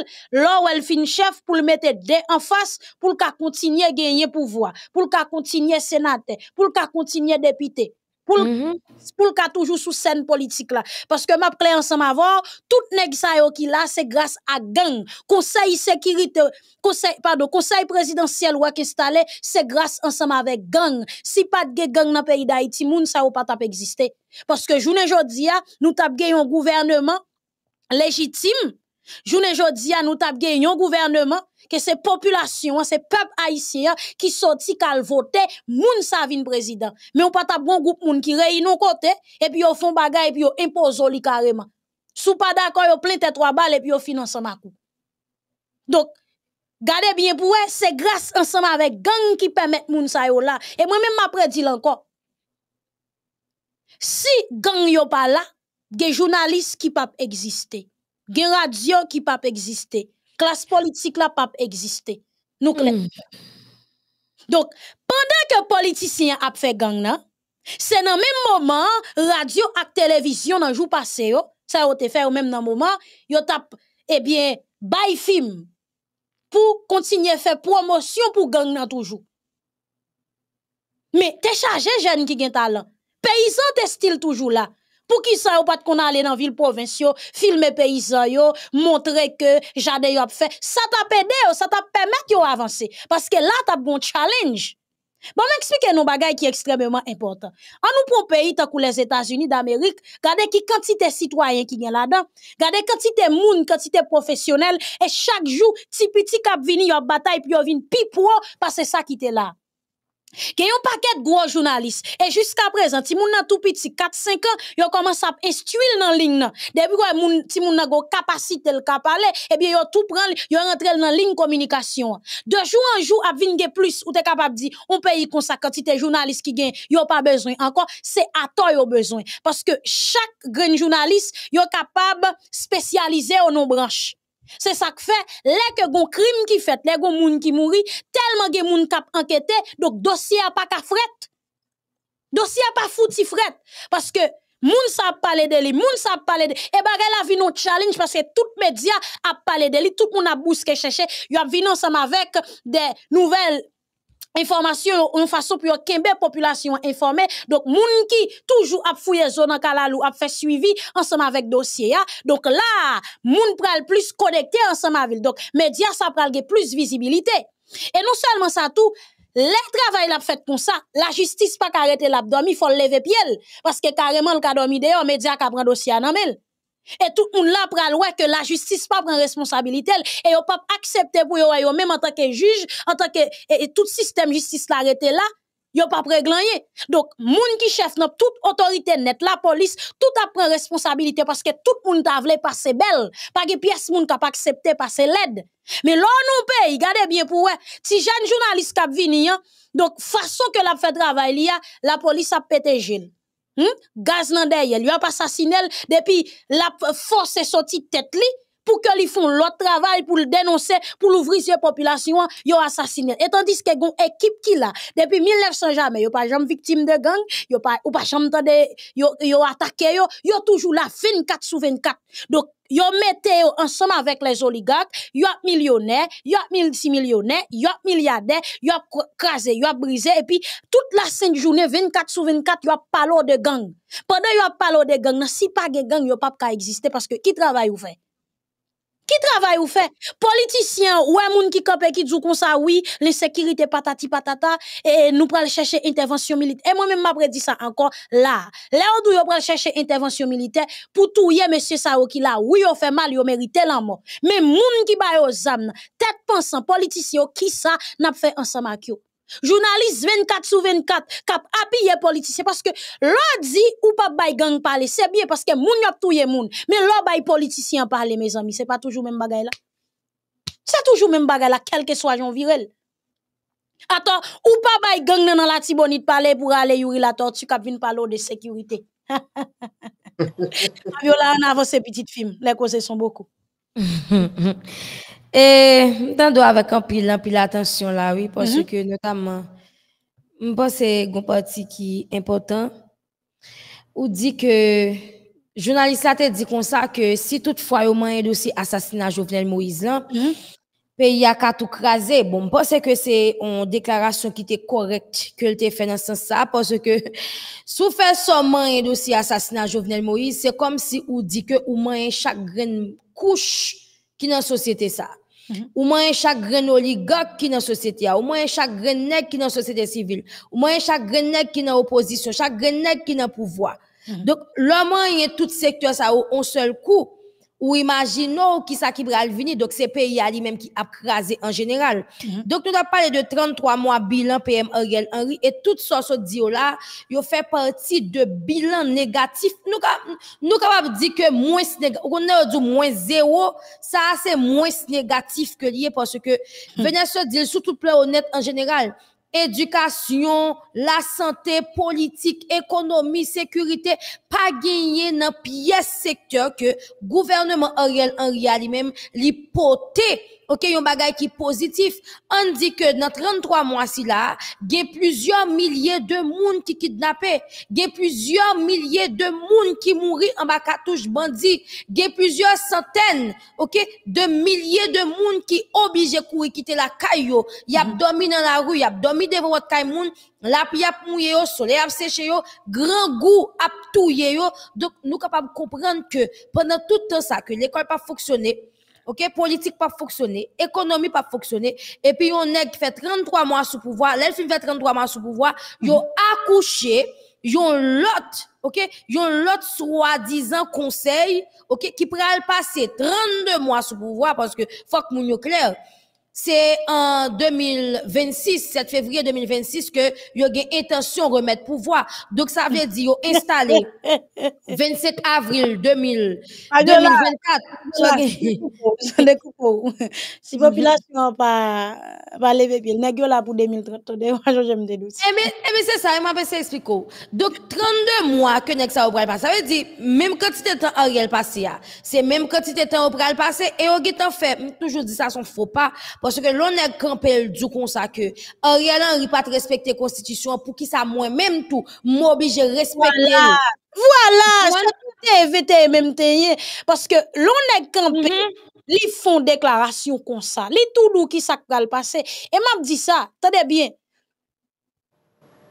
elle fin chef pour le mettre en face, pour le ka à gagner pouvoir, pour le ka continuer sénateur, pour le ka continuer député. Mm-hmm. Pour, le cas toujours sous scène politique là. Parce que m'a clé ensemble avoir tout nèg qui là, c'est grâce à gang. Conseil sécurité, conseil, pardon, conseil présidentiel ou installé, c'est grâce ensemble avec gang. Si pas de gang dans le pays d'Haïti, moun ça ou pas existé, Parce que journée jodi nous avons un gouvernement légitime. Journée jodi nous avons un gouvernement que ces populations, c'est peuple haïtien qui sorti qu'al voter moun sa vin président. Mais on pas ta bon groupe moun qui réunit côté et puis yo font bagay et puis yo impose li carrément. Sou pas d'accord yo plein tête trois balles et puis yo finance ma coup. Donc gardez bien pour c'est grâce ensemble avec gang qui permet moun sa yo là et moi même après dit encore. Si gang yo pas là, des journalistes qui pas exister, des radios qui pas exister classe politique là pas existé. Nous hmm. Donc, pendant que politicien a fait gang c'est dans même moment radio et télévision dans jour passé ça a été fait au même moment, yo tap eh bien by film pour continuer à faire promotion pour gang toujours. Mais t'es chargé jeune qui gen talent. Paysan t'es style toujours là. Pour qui ça, ou pas qu'on aller dans ville provinciale, filmer paysan yo, montrer que jardin fait. Ça t'a ça t'a permis yo avancer. Parce que là, t'as bon challenge. Bon, m'expliquez nos bagailles qui est extrêmement important. En nous pour pays tant que les États-Unis d'Amérique, regardez qui quantité citoyen qui vient là-dedans, regardez quantité moun, quantité professionnel et chaque jour, petit petit cap vini yon bataille puis y'a vin pi pour parce que ça qui était là. Il y a un paquet de gros journalistes. Et jusqu'à présent, si les gens tout petit, 4-5 ans, ils ont commencé à instruire dans la ligne. Depuis que les gens ont une capacité de parler, eh bien, ils ont tout pris, ils ont rentré dans la ligne de communication. De jour en jour, ils ont plus, Où t'es capable de dire, on paye comme ça, quand tu journaliste qui gagne, ils ont pas besoin. Encore, c'est à toi, au besoin. Parce que chaque grand journaliste, ils sont capables de spécialiser en nos branches. C'est ça que fait, les que gon crime qui fait, les gens qui meurent tellement gens qui ont enquêté donc dossier n'a pas ka le Dossier n'a pas fouti fret. Parce que, les ça parle de lui moun parle de Et eh ben, elle la vie non challenge, parce que les médias a parlé de lui tout le monde a bousqué chercher, yon a vu ensemble avec des nouvelles information une façon pou yon population population donc donc moun ki toujours a fouye zone an kalalou a fait suivi ensemble avec dossier ya. Hein. donc là moun pral plus ensemble. ensemble avec donc media ça pral ge plus visibilité et non seulement ça tout les travail la fait comme ça la justice pas karete l'abdomen, il faut lever pied piel. que carrément le ka est dehors médias ka prend dossier a amel. Et tout le monde là pral ouais que la justice pas prend responsabilité et yo pas accepter pour yo, yo même en tant que juge, en tant que et, tout système justice arrêté là, yo pas préglané. Donc moun qui chef toute autorité net, la police, tout a prend responsabilité parce que tout le monde t'a voulu passer belle, pas que pièce moun t'a pas accepté passer l'aide. Mais là non pays, gardez bien pour ouais, si jeune journaliste qui vini hein, donc façon que l'a fait travail la police a pété jeune Hmm? Gaz nan pas a ap depuis depi la force sortie tête li, pour que ils font leur travail pour le dénoncer, pour l'ouvrir sur la population, ils ont assassiné. Et tandis que une équipe qui là, depuis 1900 jamais, a pas jamais victime de gang, ils pas, ou pas jamais y ont attaqué, y toujours là, 24 sur 24. Donc, Yo mette yo ensemble avec les oligarques, yo millionnaires, yo multimillionnaires, yo milliardaires, yo crasé, yo brisé, et puis toute la sainte journée, 24 sur 24, yo parlé de gang. Pendant yo parlé de gang, si pas de gang, yo pas ka exister parce que qui travaille ou qui travaille ou fait Politicien, ou un monde qui et qui joue comme ça, oui, l'insécurité patati patata, et nous prenons chercher intervention militaire. Et moi-même, m'a dis ça encore là. Là où nous pral chercher intervention militaire, pour tout monsieur Sao qui là, oui, on fait mal, on mérite la mort. Mais monde qui baille aux ZAM, tête pensant, politicien, qui ça, n'a fait ensemble avec Journaliste 24 sur 24 cap appuyer politicien parce que l'on dit ou pas bay gang parler c'est bien parce que moun y a touye moun mais l'on bay politicien parler mes amis c'est pas toujours même bagaille là c'est toujours même bagay là quel que soit Jean Virel Attends ou pas bay gang nan la tibonite parler pour aller yuri la tortue cap vinn parler de sécurité Fabiola on avance petite film les causes sont beaucoup Et avec un pile attention là oui parce mhm. que notamment je pense que parti qui important ou dit que journaliste là te dit comme ça que si toutefois au moins dossier assassinat Jovenel Moïse là mhm. pays a qu'à tout bon je pense que c'est une déclaration qui était correcte que le te fait dans ce sens là parce que sous faire seulement un dossier assassinat Jovenel Moïse c'est comme si ou dit que ou moins chaque graine couche qui dans société ça mhm. ou moins chaque grain oligarque qui dans société ou moins chaque grain qui dans société civile ou moins chaque grain qui n'a opposition chaque grain qui n'a pouvoir mhm. donc l'homme y a tout secteur ça au seul coup ou imaginons qui ça qui va Donc, c'est pays à lui-même qui a crasé en général. Mhm. Donc, nous avons parlé de 33 mois bilan PM Ariel Henry et toute sorte de là, il fait partie de bilan négatif. Nous, nous capables dire que moins, on a du moins zéro, ça, c'est moins négatif que lié parce que, mhm. venez se dire, surtout plus honnête en général, éducation, la santé, politique, économie, sécurité, pas gagné dans pièce secteur que gouvernement Ariel Henry lui-même l'hypothèque OK, yon bagay qui positif. On dit que dans 33 mois si là, a plusieurs milliers de monde qui kidnappé, a plusieurs milliers de monde qui mourit en bas touche bandit, a plusieurs centaines, OK, de milliers de monde qui obligé courir quitter la caillou, y a mm-hmm. dormi dans la rue, y a dormi devant votre caille la pia a yo, soleil a séché yo, grand goût a tout yo. Donc nous de comprendre que pendant tout temps ça que l'école pas fonctionné, OK, politique pas fonctionner, économie pas fonctionner et puis on nèg fait 33 mois sous pouvoir, l'elfe fait 33 mois sous pouvoir, ils ont mm-hmm. accouché, ils ont l'autre OK, ils ont l'autre soi-disant conseil, OK, qui pral passer 32 mois sous pouvoir parce que faut que moun clair c'est en 2026, 7 février 2026, que y a une intention de remettre pouvoir. Donc, ça veut dire, ont installé 27 avril 2000, ah, Si 2024. Mhm. Si population pas, pas lever bien, n'est là pour 2030, j'aime des douces. Eh, eh, mais, c'est ça, m'a vais expliquer. Donc, 32 mois que n'est ça au pas. Ça veut dire, même quantité de en Ariel passé, ah, c'est même quantité de temps au passé, et au temps fait, toujours dit ça, son faux pas. Parce que l'on est campé du comme ça que Ariel Henry pas respecter constitution pour qui ça moi même tout m'oblige respecter. Voilà. Voilà, voilà. ça VT même parce que l'on est campé mm-hmm. Ils font déclaration comme ça. Les tout qui ça va passer. Et m'a dit ça, tenez bien.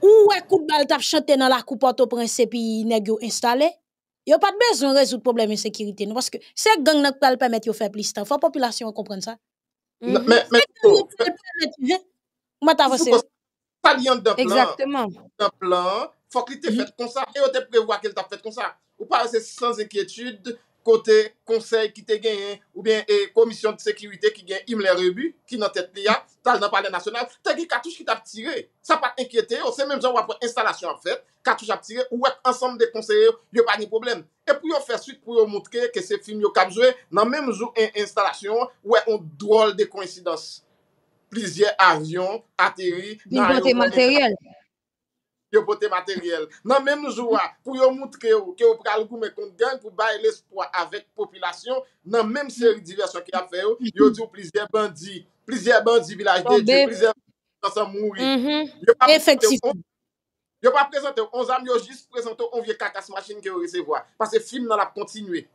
Où est coup de balle chanté dans la coupe Port-au-Prince puis nèg yo installé? Il n'y a pas besoin de résoudre le problème de sécurité. Parce que c'est gang qui va permettre de faire plus de temps. Faut la population comprendre ça. Mwen mm-hmm. non, oh, ta vwese Fok li te fet kon sa E yo te prewa ke li ta fet kon sa Ou pa se sans ekietude Kote konsey ki te genyen ou bien e komisyon de sekirite ki gen Yimler Rebu ki nan tet li ya, tal nan pale nasyonal, te gen katouche ki te ap tire. Sa pa enkyete, ou se menm zon wapwen instalasyon ap fet, katouche ap tire, ou wet ansam de konseyer, yo pa ni probleme. E pou yo fè suite pou yo moutke ke se film yo kabzwe nan menm zon en instalasyon, ou wet on drôle de konsidans. Plizye avyon, ateri, nariokon, etc. yo pote materyel. Nan men nou zwa, pou yo moutre yo, ki yo pral goum e kont gen, pou baye l'espoi avèk popilasyon, nan men seri diversyon ki ap fè yo, yo di yo plizye bandi, plizye bandi vilajde, plizye bandi dansan moui. Yo pa prezante yo, on zan yo jis prezante yo, on vie kakas machin ki yo resevoa, parce film nan ap kontinue.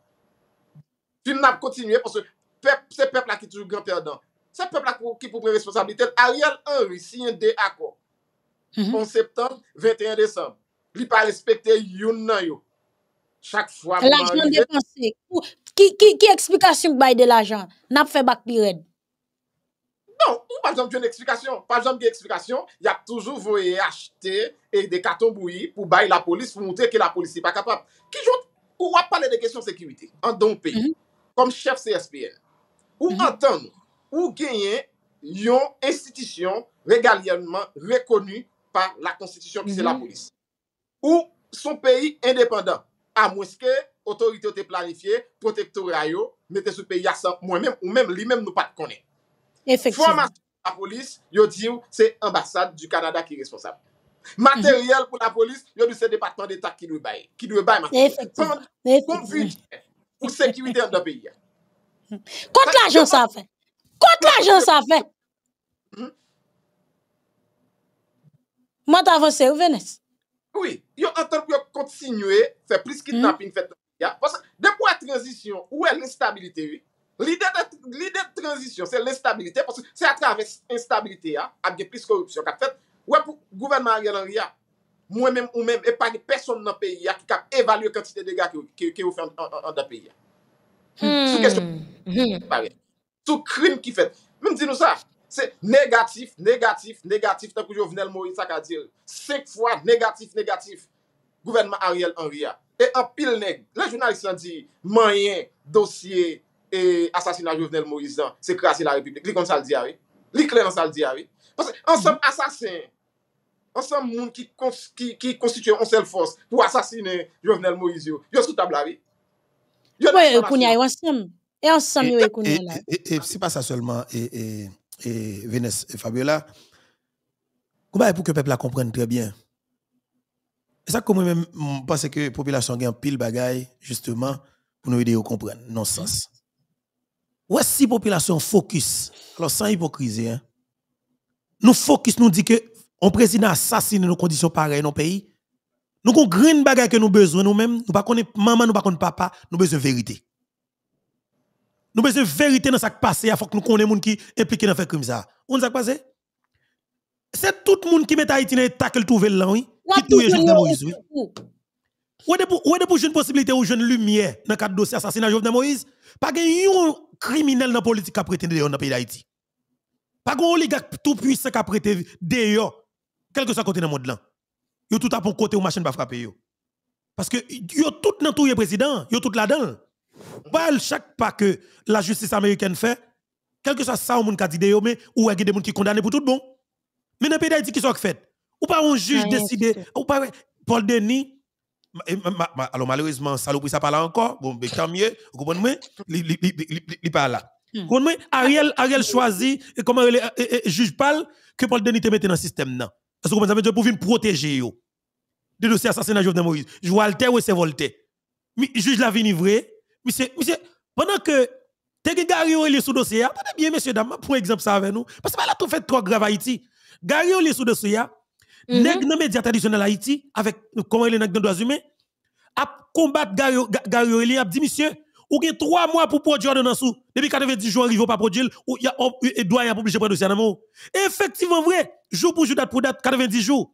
Film nan ap kontinue, parce pep la ki toujou gran perdant. Se pep la ki pou pre responsabilite, Ariel Henry, si yon de akor. 11 mhm. septembre, 21 décembre. Li pa respecte yon nan yo. Chak fwa man. La jenon de pensi. Ki eksplikasyon bay de la jenon? Nap fe bak pirend? Non, ou pa jenon de jenon eksplikasyon. Pa jenon de eksplikasyon, yap toujou voye achete e de katon bouye pou bay la polis pou moute ke la polis si pa kapap. Ki jont pou wap pale de kesyon sekiwite an don peyi, kom mhm. chef CSPN. Ou mhm. enten ou genyen yon institisyon regalienman rekonu pa la konstitisyon ki se la mhm. polis. Ou son peyi independant. A mweske, otorite ote planifiye, protektori a yo, mette sou peyi a sa mwen menm, ou menm li menm nou pat konen. Fon mas la polis, yo diyo, se ambasade du Kanada ki responsable. Materyel pou la polis, yo diyo se departement d'etat ki nou e baye. Ki nou e baye. Pond konvi diyo, pou sekwite an do peyi. Kont la jen sa fè? Kont la jen sa fè? Hmm? Mat avanse ou venes? Oui, yo entan pou yo kontsinywe Fè pris ki tapin fèt Depou a transisyon, ou e l'instabilite L'idee de transisyon Fè l'instabilite Fè a traves instabilite Fè priz korupsyon Ou e pou gouvenman a gelan ria Mwen mèm ou mèm e pari person nan peyi Ki kap evalye kantite dega ki ou fè An da peyi Sou krim ki fèt Mèm di nou sa c'est négatif, négatif, négatif. Tant que Jovenel Moïse, a dit. Cinq fois négatif, négatif. Gouvernement Ariel Henry. Et en pile nègre. Les journalistes ont dit, moyen, dossier, et assassinat Jovenel Moïse, c'est crasser la République. Li comme ça le dit, oui. clair ça le dit, Parce qu'ensemble ensemble assassin, ensemble monde qui, qui, qui constitue une seule force pour assassiner Jovenel Moïse, yo, sous table, oui. Yo, ensemble. ensemble. Et ensemble, là. et, Et c'est pas ça seulement, et et Vénès et Fabiola, comment est pour que le peuple comprenne très bien C'est ça que je mm, pense que la population a un pile bagaille, justement, pour nous aider à comprendre, non sens. Ou si la population focus, alors sans hypocrisie, hein? nous focus, nous dit que on président assassine nos conditions pareilles dans pays, nous avons une grande bagaille que nous besoin nous-mêmes, nous ne connaissons pas maman, nous ne connaissons papa, nous besoin de vérité. Nous besoin une vérité dans ce qui passé, il faut que nous connaissions les gens qui sont impliqués dans ce crime. Ça. On ne passé C'est tout le monde qui met Haïti dans l'état qu'il trouve là, oui. Qui touche Jovenel Moïse, oui. Ou est-ce pour une possibilité ou une lumière dans le cadre dossier assassinat Jovenel Moïse Pas de criminel dans la politique qui a prêté dans le pays d'Haïti. Pas de oligarque tout puissant qui a prêté dehors, quel que soit côté dans le monde là. Yo tout à pour côté ou machine pas frapper Parce que yo tout dans tout le président, yo tout là-dedans. Bah, chaque pas que la justice américaine fait, quel que soit ça, on a dit, mais ou il y a des gens qui condamnés pour tout bon. Mais dans le pays d'Haïti, qui sont fait Ou pas un juge décidé, ou pas Paul Denis, eh, alors malheureusement, Salopri, ça parle encore, bon, mais tant mieux, vous comprenez, il parle là. Hmm. Vous Ariel, Ariel choisit, comment le eh, eh, juge parle, que Paul Denis te mette dans le système. Parce que vous comprenez, pour venir protéger yo, De dossier assassinat Jovenel Moïse. Je vois Alter ou c'est Voltaire. Mais juge la vie vrai monsieur, monsieur, pendant que T'es Gary Oli sous dossier. Attendez hein, bien, monsieur, dames, pour exemple ça avec nous. Parce que là, tout fait trop grave Haïti. Gary Oli sous dossier. Mm -hmm. médias traditionnels Haïti, avec comment il est dans droits humains, a combattre Gary Oli, a dit, monsieur, ou gen trois mois pour produire ordonnance sous. Depuis 90 jours, il ne pas produire, ou a, et doit y a publié oh, pour dossier dans Effectivement, vrai, jour pour jour, date pour date, 90 jours.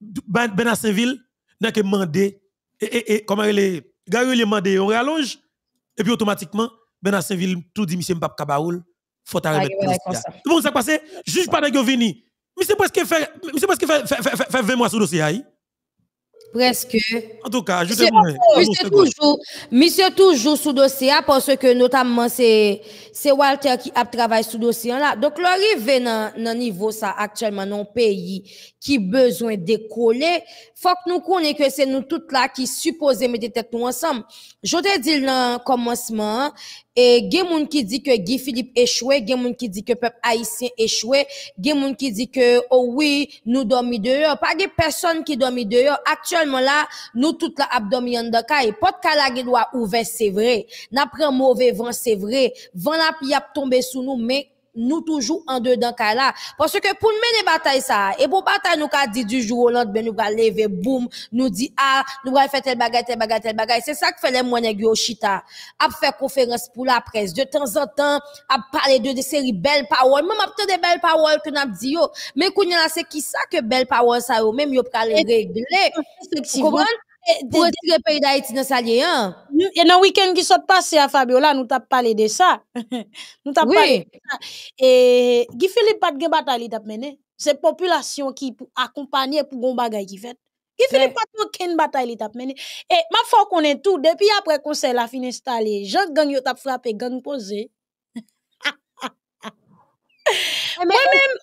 Ben, ben à Saint-Ville, n'a que mandé, et, et, comment il est, Gary Oli mandé, on rallonge. Et puis automatiquement, ben Saint-Ville tout dit, monsieur Mbappé Kabaoul, faut arrêter. C'est bon, ça passé, juge pas de venu. Mais c'est presque fait 20 mois sur dossier. Presque. En tout cas, je moi Monsieur, toujours, c'est toujours sous dossier hein, parce que notamment c'est Walter qui a travaillé sous dossier là. Donc l'arrivée dans le niveau ça actuellement dans pays qui besoin décoller, faut que nous connaissions que c'est nous toutes là qui supposons mettre tête nous ensemble. Je te dis dans le commencement et il y qui dit que Guy Philippe échoué, des qui dit que le peuple haïtien échoué, qui dit que, oh oui, nous dormons dehors. Pas de personne qui dormi dehors. Actuellement là, nous toutes la abdomi en n'y et pas de calage doit ouvert, c'est vrai. N'a un mauvais vent, c'est vrai. Vent la a tombé sous nous, mais nous toujours en dedans là parce que pour mener bataille ça et pour bataille nous qu'a dit du jour au lendemain nous va lever boum nous dit ah nous va faire telle bagaille telle bagaille telle bagaille c'est ça que fait les moines au chita a faire conférence pour la presse de temps en temps a parler de des séries belles paroles même après des belles paroles que n'a dit yo mais qu'on là c'est qui ça que belles paroles ça même yo les régler eh, pour retirer le pays d'Haïti dans sa lié. Hein? Et dans le week-end qui s'est passé à Fabiola, nous t'as parlé de ça. nous t'as parlé de ça. Et Guy fait pas de bataille t'a mené. C'est population qui accompagner pour les bagay qui fait. Guy Philippe pas de bataille t'a mené. Et ma foi qu'on est tout depuis après s'est la fin installé, Jean gang yo t'a frappé gang posé. Eh, mais même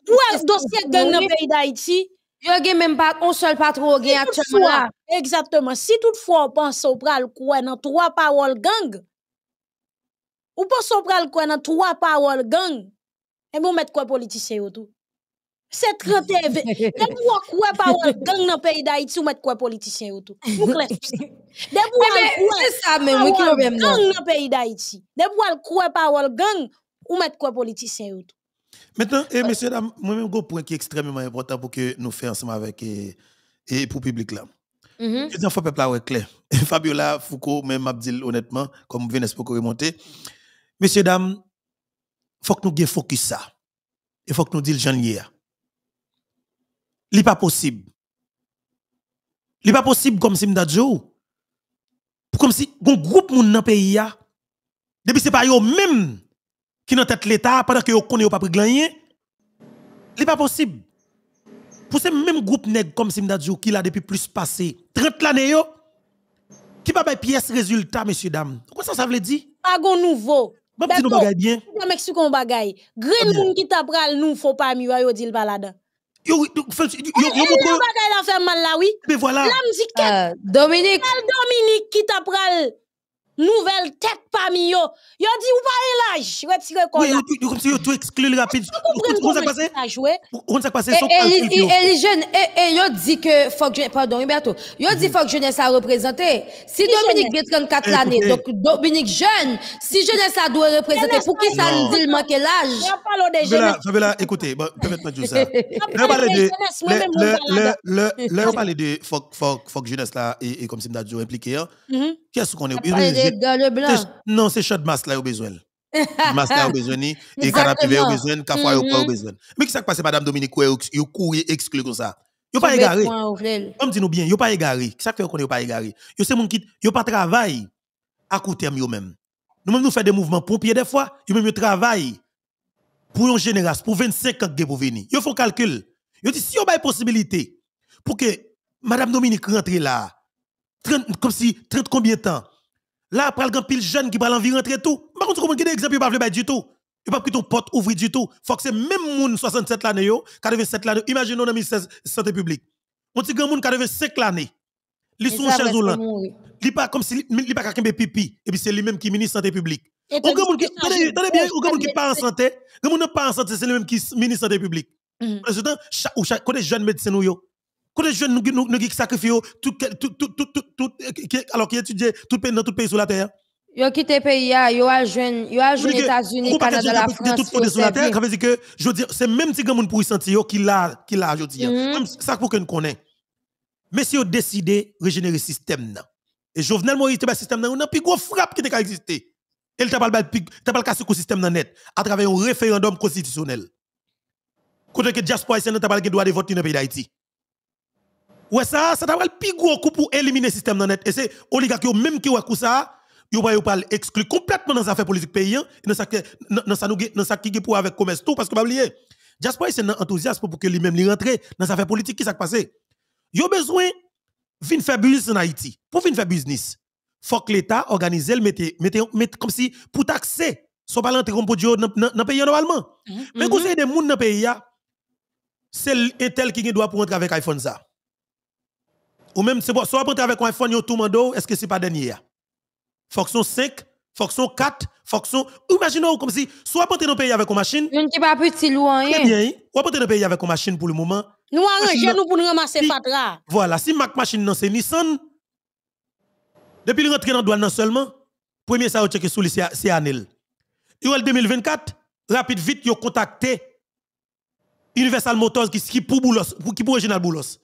où pour dossier gang dans le pays d'Haïti, Yo gen même pas un seul patron gen actuellement. là. exactement. Si toutefois on pense au pral quoi dans trois paroles gang, ou pense au pral quoi dans trois paroles gang, et vous mettre quoi politicien tout? C'est 30 TV. Dès quoi quoi parole gang dans pays d'Haïti, vous mettez quoi politicien tout. Vous clair. Dès vous eh ben, c'est ça même qui problème gang dans pays d'Haïti. Dès vous quoi parole gang, vous mettez quoi politicien tout? Maintenant, et eh, ah. messieurs, dames, moi-même, un point qui est extrêmement important pour que nous fassions ensemble avec et, eh, eh, pour le public là. Je mm-hmm. peuple là, clair. Fabiola Foucault, même Abdil, honnêtement, comme Vénès pour remonter. Messieurs, dames, faut que nous ayons focus ça. Il faut que nous disions hier. Ce n'est pas possible. Ce n'est pas possible comme si Mdadjo. Oh. Comme si un groupe monde dans le pays, depuis ce n'est pas eux-mêmes qui n'entête tête l'État pendant que vous connaissez pas gagner, ce n'est pas possible. Pour ce même groupe nèg comme Simdadjou qui l'a depuis plus passé 30 l'année, qui pas les pièces résultat, messieurs, dames. Comment ça, ça veut dire? Pas nouveau. Bon, petit nous bagaille bien. Je m'explique un bagaille. Green ah moun qui t'a il nous, faut pas mieux, yo dit le balade. Yo, là, oui. Mais voilà. Euh, Dominique. Dominique qui t'a nouvelle tête parmi eux. Yo dit ou pas l'âge, retire Oui, comme si yo tout exclu rapide. ça Comment ça passé Et les jeunes et yo dit que faut que pardon Roberto. Yo dit faut que jeunesse a représenté. Si Dominique est 34 l'année, donc Dominique jeune, si jeunesse a doit représenter pour qui ça dit l'âge parle de écoutez, permettez-moi de ça. de le le le on parle de faut faut faut jeunesse là et comme si impliqué. Hein. Mm-hmm. Qu'est-ce qu'on est dans le Non, c'est chaud masse là au besoin. Masse là au besoin et canapé au besoin, café au mm-hmm. besoin. Mais qu'est-ce qui passe madame Dominique vous courez exclu comme ça Yo pas égaré. Comme dit nous bien, yo pas égaré. Qu'est-ce qui fait qu'on est pas égaré Yo c'est mon qui yo pas travail à court terme yo même. Nous même nous faisons des mouvements pompiers des fois, yo même yo travail pour une génération pour 25 ans pour venir. Yo font calcul. Yo dit si a pas possibilité pour que madame Dominique rentre là 30, comme si 30 combien de temps Là, après, il y a pile jeune qui va l'envie rentrer tout. Par contre, comment il y a il parle pas du tout. Il ne pas ton porte ouvre du tout. faut que c'est même moun 67 l'année, 87 l'année. Imaginez, on a mis santé publique. On dit grand moun 85 l'année. Ils sont chez ou là. Ils pas comme si ils pas quelqu'un pipi et puis c'est lui-même qui ministre santé publique. grand monde, qui attendez bien, grand moun qui pas en santé, grand n'est pas en santé, c'est lui-même qui ministre santé publique. Parce que chaque chaque jeune médecin nous quand les jeunes nous nous nous sacrifier tout tout tout tout tout alors qui étudie tout pays dans tout pays sur la terre. Yo quitté pays a, yo a jeune, yo a aux États-Unis, Canada, la France. Tout pays sur la terre, que je dis c'est même petit grand monde pour y sentir qui l'a qui l'a je dis. Mm-hmm. Ça pour que nous Mais si on de régénérer système là. Et Jovenel Moïse le système là, on a plus gros frappe qui était existé. et Elle t'a pas le casser le système net à travers un référendum constitutionnel. Côté que diaspora haïtienne n'a pas le droit de voter dans le pays d'Haïti. Ouais, ça, ça t'a le plus gros coup pour éliminer le système dans net. Et c'est oligarque même qui ouakou ça, yo pas bah, yo pas exclure complètement dans affaires politique paysan, hein. dans ça dans ça dans ça qui pour avec commerce tout parce que pas oublier. Jasper c'est un enthousiasme pour que lui-même lui rentre dans affaires politique qui s'est passé. Yo besoin vinn faire business en Haïti. Pour vinn faire business, faut que l'État organise le mette comme si pour taxer sont pas l'entrée comme produit dans le pays normalement. Mm-hmm. Mais quand mm-hmm. c'est des gens dans le pays, c'est tel qui doit pour avec iPhone ça. Ou même, soit vous apprêtez avec un iPhone, vous tout oh, est-ce que ce n'est pas dernier Fonction 5, fonction 4, fonction. Imaginez comme si, soit vous dans le pays avec une machine. Une ne pas petit loin. Hein. Très bien, hein. ou dans le pays avec une machine pour le moment. Nous arrangeons nous pour nous ramasser fatra. Voilà, si Mac machine non c'est Nissan, depuis le rentrée dans le douane seulement, premier ça, vous checker sous c'est Anel. en 2024, rapide vite, vous contactez Universal Motors qui, qui pour Boulos, qui pour Original Boulos.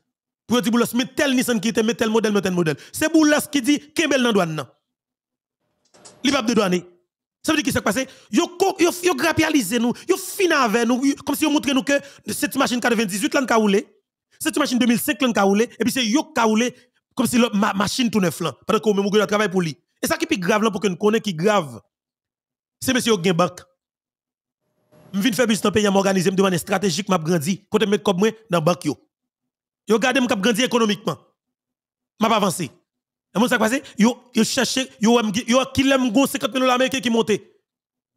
Pour dire Boulos, mais tel Nissan qui était, mais tel modèle, mais tel modèle. C'est Boulas qui dit, Kembel dans douane. Il va de douane. Ça veut dire qu'il s'est passé. Yo, yo, yo grapialisé nous, yo fina avec nous, comme si on montrait nous que cette machine 98 l'an kaoulé, cette machine 2005 l'an kaoulé, et puis c'est yo kaoulé, comme si l'autre ma, machine tout neuf l'an, pendant qu'on même travail pour lui. Et ça qui est grave là pour que nous connaissons qui grave, c'est monsieur Gain Je viens faire business dans le pays, je m'organise, je demande stratégique, je grandi, quand je mets comme moi dans le banque. Yo gardé mon cap grandi économiquement. M'a pas avancé. Et moi ça passé, yo yo cherché, yo yo qui l'aime go 50 000 dollars américains qui monté.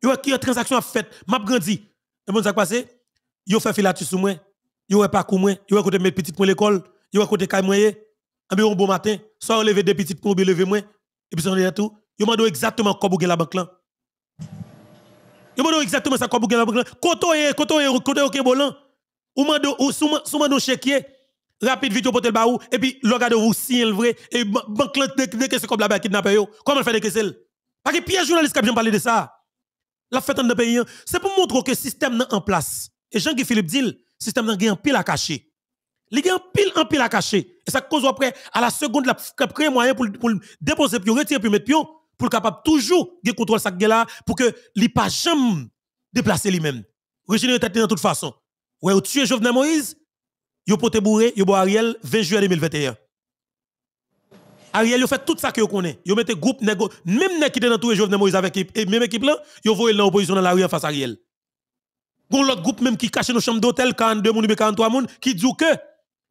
Yo qui a transaction à fait, m'a grandi. Et moi ça passé, yo fait filature sur moi. Yo pas parcours moi, yo côté mes petites pour l'école, yo côté kay moyen. Un bon matin, soit lever des petites pour lever moi et puis on est tout. Yo m'a exactement quoi bouger la banque là. Yo m'a exactement ça quoi bouger la banque là. Koto et koto et koto et bolan. Ou m'a ou m'a souma chéquier rapide vidéo pour le baou et puis le gars de vous signe le vrai et banque de que c'est comme la pas eu comment faire des questions parce que piège journaliste qui a bien parlé de ça la fête dans pays hein, c'est pour montrer que le système est en place et Jean-Guy Philippe dit le système pas en pile à cacher il y a pile en pile à cacher et ça cause après à la seconde la créer moyen pour pour déposer puis retirer puis mettre pion pour capable toujours de contrôler ça là pour que il pas jamais déplacer lui-même Regine tête de toute façon ouais es Jovenel Moïse yo pote bourré, yo bo Ariel 20 juillet 2021. Ariel yo fait tout ça que yo connaît. Yo mette groupe nego, même nèg qui était dans tout Jovenel Moïse avec équipe et même équipe là, yo voyé l'opposition dans la rue en face à Ariel. Gon l'autre groupe même qui cache nos chambres d'hôtel 42 moun 43 moun qui dit que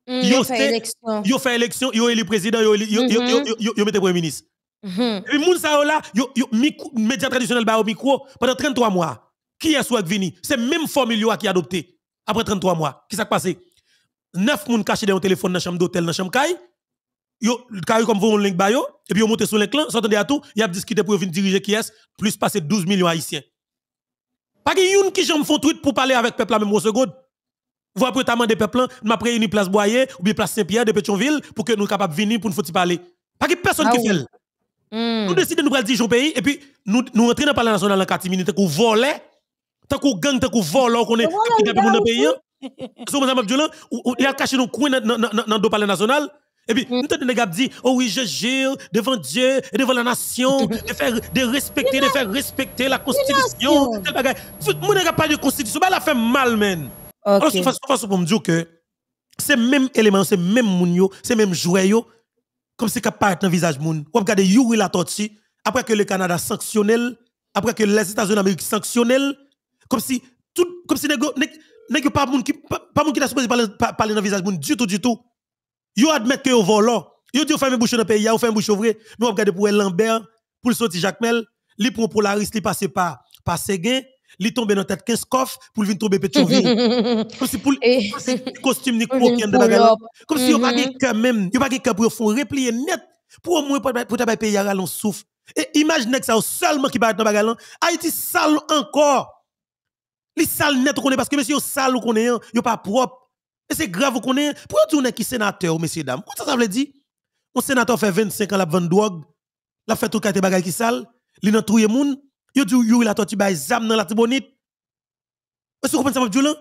mm, yo fait élection, yo fait élection, yo élu président, yo élu, mm-hmm. yo, yo, yo, premier ministre. Mm Et moun sa yo là, yo, yo média traditionnel ba au micro pendant 33 mois. Qui est soit venu C'est même formule qui a adopté après 33 mois. Qu'est-ce Qui s'est passé? 9 personnes cachées dans un téléphone dans chambre d'hôtel dans chambre caille yo ont comme vous link et puis yo monté sur l'éclat, là s'entendez à tout y a discuté pour venir diriger qui est plus passer 12 millions haïtiens pas qu'il y qui j'aime font tweet pour parler avec peuple même au second vous après notamment des nous m'a une place Boyer ou bien place Saint-Pierre de Pétionville pour que nous de venir pour nous faire parler pas qu'il personne qui ah fait hmm. Nous décidons de nous dire au pays et puis nous nous dans le palais national en 4 minutes qu'on volait tant qu'on gang tant qu'on vole qu'on est qui dans le pays hein. Sou madame ou il a caché nos coins dans le palais national. Et eh puis, mm. nous le gars dit, oh oui, je gère devant Dieu et devant la nation, mm-hmm. de faire, de respecter, de faire respecter la constitution. mon n'avons pas de constitution, mais bah, elle a fait mal, man. Alors, c'est façon pour me dire que ces mêmes éléments, ces mêmes mounio, c'est même joyeux, comme c'est capable dans le visage moun. on regarde Yuri la tortue, après que le Canada sanctionnel, après que les États-Unis d'Amérique sanctionnel, comme si tout, comme si que pas moun qui pas monde qui t'a supposé parler parler dans visage du tout du tout. Yo admet que yo volant. Yo dit un bouche dans pays, yo un bouche vrai. Nous, on regardé pour Lambert, pour le sortir Jacques Mel, li prend Polaris, li passer par par Seguin li tombe dans tête 15 coffres pour le venir tomber Pétionville. comme si pour eh. le costume ni coquin de bagarre. Comme si yo pas mm-hmm. cœur même, yo pas cœur pour faire replier net pour au moins pour ta pays à souffre Et imaginez que ça seulement qui va dans bagarre. Haïti sale encore. Les sales net qu'on est parce que monsieur sale qu'on est, sont hein, pas propre. Et c'est grave qu'on est. Pourquoi tu n'es qui sénateur, messieurs dames Qu'est-ce que ça veut dire Un sénateur fait 25 ans la vendre drogue, a fait tout carte bagay qui sale, il a trouvé moun, a dit yo la torti bay zam dans la tibonite. Est-ce que vous comprenez ça dire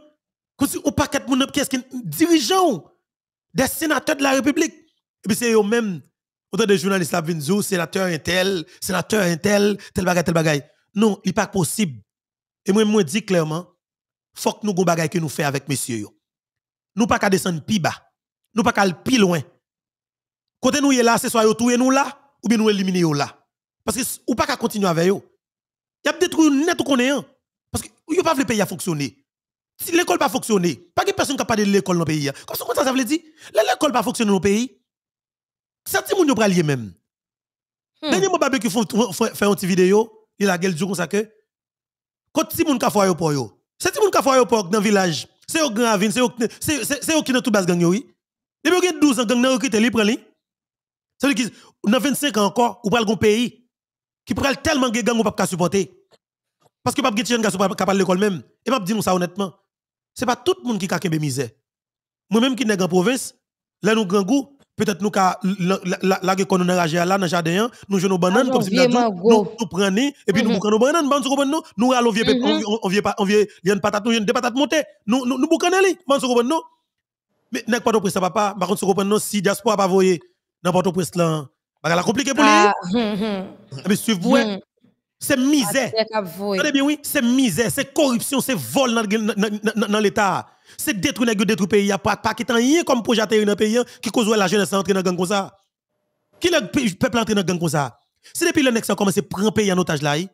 Quand si au paquet qu'est-ce dirigeant des sénateurs de la République. Et eh puis c'est eux mêmes autant de journalistes la viennent oh, sénateur est tel, sénateur est tel, tel bagay tel bagay. Non, il n'est pas possible et moi, je dis clairement, faut que nous gon des que nous faisons avec monsieur yo. Nous pas qu'à descendre plus bas. Nous pas qu'à aller plus loin. Côté nous là, c'est soit nous nous là ou bien nous éliminer là. Parce que ou pas qu'à continuer avec Il Y a détruit net qu'on est. parce que yo pas le pays à fonctionner. Si l'école pas fonctionner, pas que personne qui pas de l'école dans le pays. Hein. Comme ça, ça veut dire, l'école pas fonctionner dans le pays. Ça monde moun pas lié même. Hmm. Dernier mon barbecue fait une petite vidéo, il a gueule du comme ça que quand si moun ka fwa yo pour yo. C'est si moun ka fwa yo pour dans village. C'est au grand avine, c'est au c'est c'est qui dans tout bas gang yo oui. Depuis que 12 ans gang nan recruter li prend li. C'est lui qui dans 25 ans encore ou pral gon pays qui pral tellement gang gang ou pas supporter. Parce que pas gen gasso pas capable l'école même. Et m'a dit nous ça honnêtement. C'est pas tout le monde qui ka kembe misère. Moi même qui nèg en province, là nous grand goût, peut-être nous la que là jardin nous jouons nos bananes ah comme si nous nous prenons et puis nous mhm. nos bananes nous nous allons vieux mhm. on vieux on une patate nous des patates nous nous nous mais n'est pas papa par contre si diaspora pas voué, n'importe où, compliqué pour lui ah, hum, hum. Ah, mais vous hein. hum. c'est misère. c'est misère, c'est corruption, c'est vol dans l'état. C'est détruire les détruire le pays. Il n'y a pas de rien comme projet dans le pays hein, qui cause la jeunesse à entrer dans le gang comme ça. Qui le peuple entrer dans le gang comme ça? C'est depuis le qui a commencé à prendre le pays en otage là. Il hein.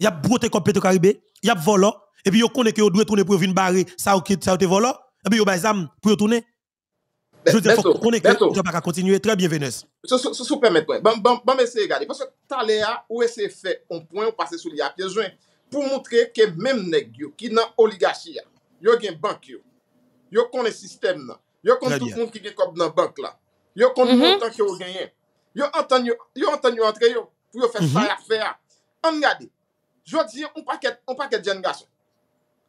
y a broté comme Petro-Caribé, il y a volé, et puis il connaît que vous doit tourner pour venir barrer ça ou ça ou volé, et puis il y a des pour tourner. Je veux dire, il faut qu'on connaisse que ne pas continuer. Très bien, Vénus. Si vous permettez, je vais essayer de regarder. Parce que tout à où est-ce fait un point, on passe sur les pour montrer que même les gens qui sont dans l'oligarchie, Yo gen bank yo. Yo konen sistem nan. Yo konen tout fond ki gen kop nan bank la. Yo konen tout fond ki yo genyen. Yo anten yo antre yo pou yo fè sa la fè a. An gade. Jwa diyo, un paket, un paket jen gaso.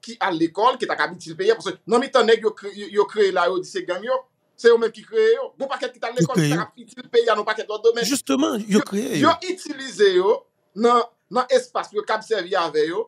Ki al l'ekol, ki ta kabitil peye. Non mi tanek yo kreye la yo di se gang yo. Se yo men ki kreye yo. Un bon paket ki ta l'ekol, ki ta kabitil peye an un paket do domen. Justeman, yo kreye yo. Yo itilize yo nan espas pou yo kabitil peye yo.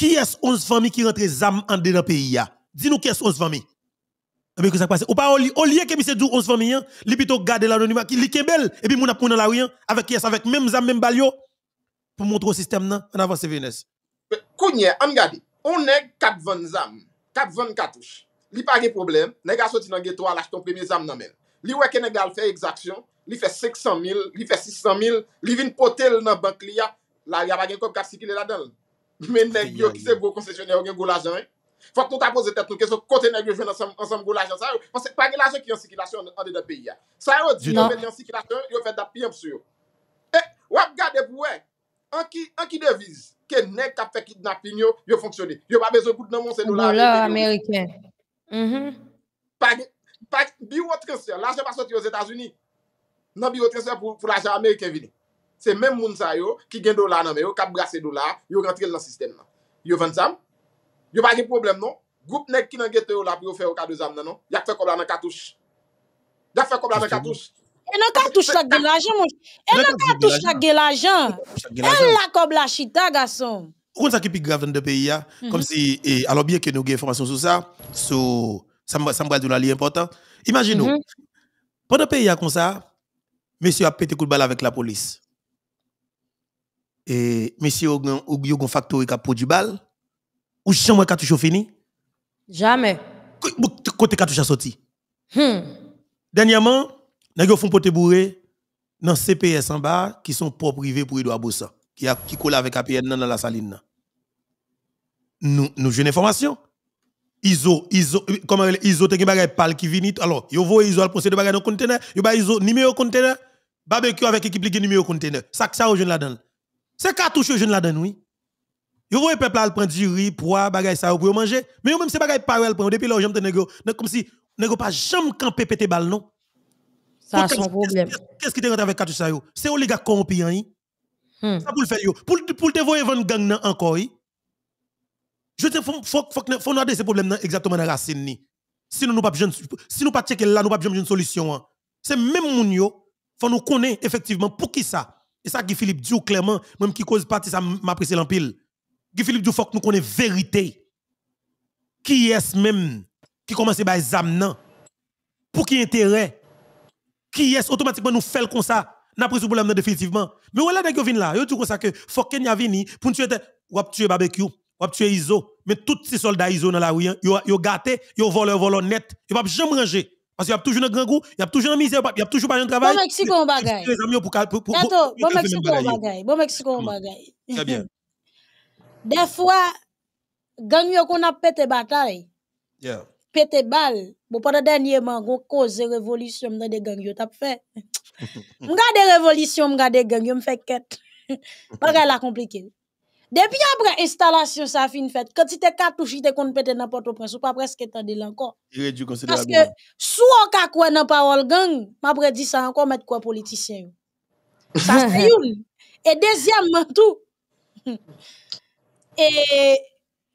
Qui est 11 familles qui rentrent zam en dans pays Dis-nous qui est 11 familles. Mais eh que ça passe Ou pas au lieu que monsieur 11 familles, hein, li plutôt garder l'anonymat qui li kebel, et puis moun a dans la rue hein, avec qui est avec même zam même balio pour montrer au système nan en avance Venus. Kounye, am gade, on est 4 ventes zam, 4 ventes cartouches. Li pas de problème, nèg a sorti dans ghetto à l'acheter ton premier zam nan même. Li wè que nèg fait exaction, li fait 500 000, li fait 600 000, li vinn potel dans banque li a, la y a pas de cop qui là-dedans. Menè, yo ki se bo koncesyonè ou gen goul ajan, fòk ton ta pose tèp nou, kèso kontènen yo jwen ansam goul ajan, sa yo? Fòk se pa gen ajan ki yon sikilasyon an de non. de peyi ya. Sa yo, di yon ven yon sikilasyon, yo fè da piyam psu yo. E, wap gade pou wè, an ki deviz, kènen kap fèkid na pin yo, yo fonksyonè. Yo pa bezon kout nan monsen nou la. La, la, Amerikèn. Pa bi wotrensyon, la jè pa soti yo zétazuni, nan bi wotrensyon pou la jè Amerikèn vinè. c'est même moun sa yo qui gagne dollar nan yo, cap brasser dollar, yo rentre dans le système là Yo vend ça. Yo pas de problème non. Groupe nèg qui nan ghetto là pour faire au de zam nan non. Y a fait comme là dans cartouche. Y a fait comme là dans cartouche. Et non cartouche la gagne l'argent mon. Et non cartouche la gagne l'argent. Elle la comme la chita garçon. Pourquoi ça qui plus grave dans le pays mhm. comme si et, alors bien que nous avons information sur ça, sur ça me ça me important. Imaginez mhm. Pendant pays comme ça, monsieur a pété coup de balle avec la police et monsieur ou un factory qui produit balle ou jamais cartouche fini jamais côté cartouche sorti hmm. dernièrement nèg font te bourré dans CPS en bas qui sont propres privés pour Edouard Bossa qui a qui colle avec APN dans la saline nous nous jeune information ISO, ISO, comment ISO, te gen bagay pal qui vini. Alors, yo voye ISO al procéder bagay dans conteneur. yo ba ISO numéro container, barbecue avec équipe qui numéro container. Ça ça jeune là-dedans. C'est cartouche jeune là-dedans, oui. Vous voyez, peuple là, prendre du riz, poids, bagaille ça, pour manger. Mais même c'est bagaille pareil, prend. Depuis là, j'aime te négo. Comme si, négo pas jamais camper pété balle, non? Ça a son problème. Qu'est-ce qui te rentre avec cartouche ça, yo? C'est gars corrompu, hein? Hmm. Ça pour le faire, yo. Pour te voir vendre gang encore, oui. Je te faut faut faut ce ces problèmes exactement dans la racine ni. Si nous pas si nous pas checker là, nous pas une solution. Hein. C'est même mon yo, faut nous connaître effectivement pour qui ça et ça, Guy Philippe dit clairement, même qui cause partie, ça m'apprécie l'empile. Guy Philippe dit, faut que nous connaissions vérité. Qui est-ce même qui commence par les Pour qui intérêt? Qui est-ce automatiquement nous fait comme ça? N'a pris ce problème définitivement. Mais voilà, dès que venez là, Vous dites comme ça que faut qu'il y a pour tuer, tuer barbecue, ou tuer ISO. Mais tous ces soldats ISO dans la rue, ils hein, ont gâté, ils voleur, voleur net, yo pas jamais ranger. Parce qu'il y a toujours un grand il y a toujours un misère, il y a toujours pas un travail. Bon Mexico on bagaille. bon Mexico on bagaille. Bon Très bien. Des fois, gang qu'on a pété bataille. Yeah. Pété balle. Bon, pendant dernièrement, on cause révolution dans des gangs fait. révolution, gang quête. compliqué. Depuis après installation ça fin fait quand tu te cartouche tu t'es qu'on pété n'importe au prince ou pas presque tant de encore parce que soit on ka quoi dans parole gang m'après dit ça encore mettre quoi politicien ça c'est une et deuxièmement tout et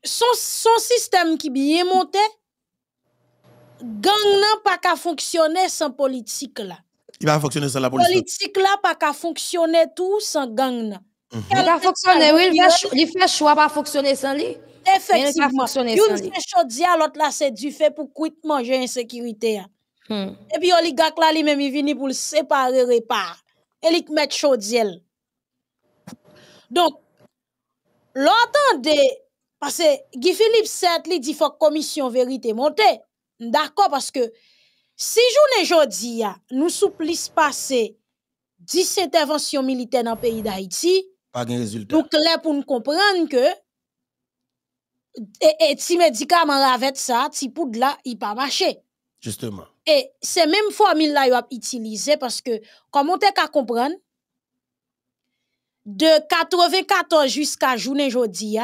son son système qui bien monté gang n'a pas qu'à fonctionner sans politique là il va fonctionner sans la politique politique là pas qu'à fonctionner tout sans gang il mhm. va fonctionner, oui, il fait choix pas fonctionner sans lui. Effectivement. Yon se chodi a l'autre là, c'est du fait pour quitter manger insécurité. Hein. Hmm. Et puis, oligarque là, lui-même, il vient pour le séparer repas. Et il met chaudiel. Donc, l'autre de, parce que Guy Philippe 7, il dit faut commission vérité monter. D'accord, parce que si journée jodi a, nous souplis passer 10 interventions militaires dans le pays d'Haïti, résultat. Donc là, pour nous comprendre que et, si médicament avec ça, si poudre là, il pas marché. Justement. Et c'est même formule là yo a utilisé parce que comment t'es qu'à comprendre de 94 jusqu'à journée aujourd'hui,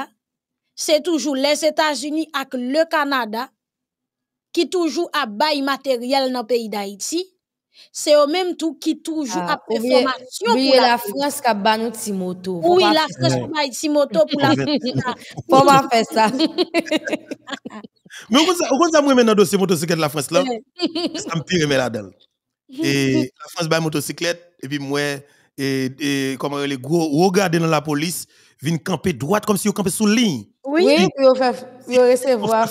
c'est toujours les États-Unis avec le Canada qui toujours a bail matériel dans le pays d'Haïti c'est au même tout qui toujours ah, a pour oui, oui, la France qui a ces motos Oui, la France qui a banni motos pour la France. Ah. Pourquoi faire ça? Mais vous avez maintenant un dossier motocyclette de la France là? Ça me pire, mais là-dedans. Et la France a banni motocyclette, et puis moi, et, et comment les dans la police vient camper droite comme si vous campez sous ligne. Oui, oui, puis vous recevoir.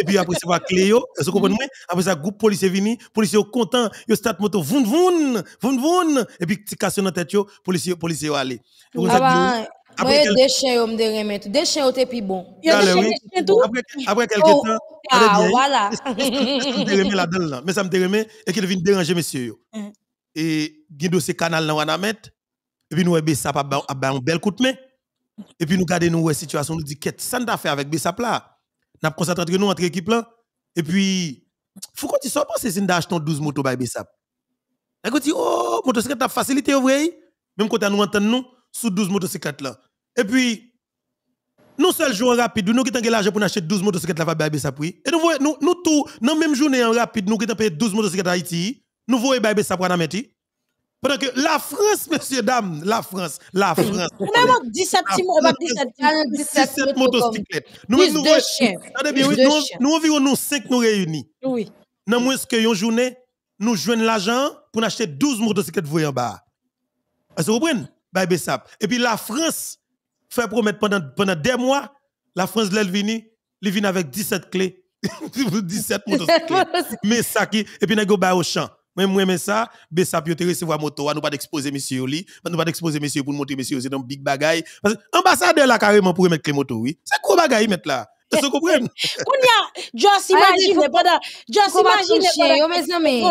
Et puis après, c'est va Cléo, vous comprenez mm-hmm. Après ça, groupe policier vini, policier content, yo start moto, voun voun, voun voun, et puis tu casses dans tête yo, policier policier aller. Ah bah, après après des chiens on me remettre, des chiens étaient plus bon. Après après quelques oh, temps, ah voilà. Je la dedans mais ça me remet et qu'il vient déranger monsieur mm. Et guido ce canal dans Wanamet, et puis nous eh ça pas un bel coup de main. Et puis nous gardons nous la situation, nous disons, qu'est-ce que ça fait avec Bessap là Nous avons concentré entre nous, entre l'équipe là. Et puis, faut qu'on dise, ça pense si nous achetons 12 motos par Bessap. Et qu'on dit, oh, motocyclette a facilité, vous Même quand nous entendons nous, sous 12 motocyclettes là. Et puis, nous seul jouons rapide, nous qui avons l'argent pour acheter 12 motocyclettes là, par Bessap, oui. Et nous voyons, nous, nous tout, dans la même journée en rapide, nous qui avons payé 12 motocyclettes à Haïti, nous voyons Bessap pour la mettre. Pendant que la France, messieurs, dames, la France, la France. Nous avons 17 17 motocyclettes. Nous avons Nous environ nous 5 nous réunis. Oui. Dans moins que une journée, nous jouons l'argent pour acheter 12 motocyclettes en bas. Vous comprenez? Bah, bah, et puis la France fait promettre pendant, pendant des mois, la France de vini. elle vient avec 17 clés. 17 motocyclettes. Mais ça qui, et puis nous avons au champ. Moi, moi, mais ça, ça peut te recevoir moto, nous pas d'exposer monsieur li, nous pas d'exposer monsieur pour montrer monsieur, c'est dans big bagaille. Parce que ambassadeur là, carrément, pour mettre les motos, oui. C'est gros bagaille, mettre là. Vous so comprenez? Kounia, Joss, ah, imagine, pendant, Joss, imagine, chien, oh, mes amis.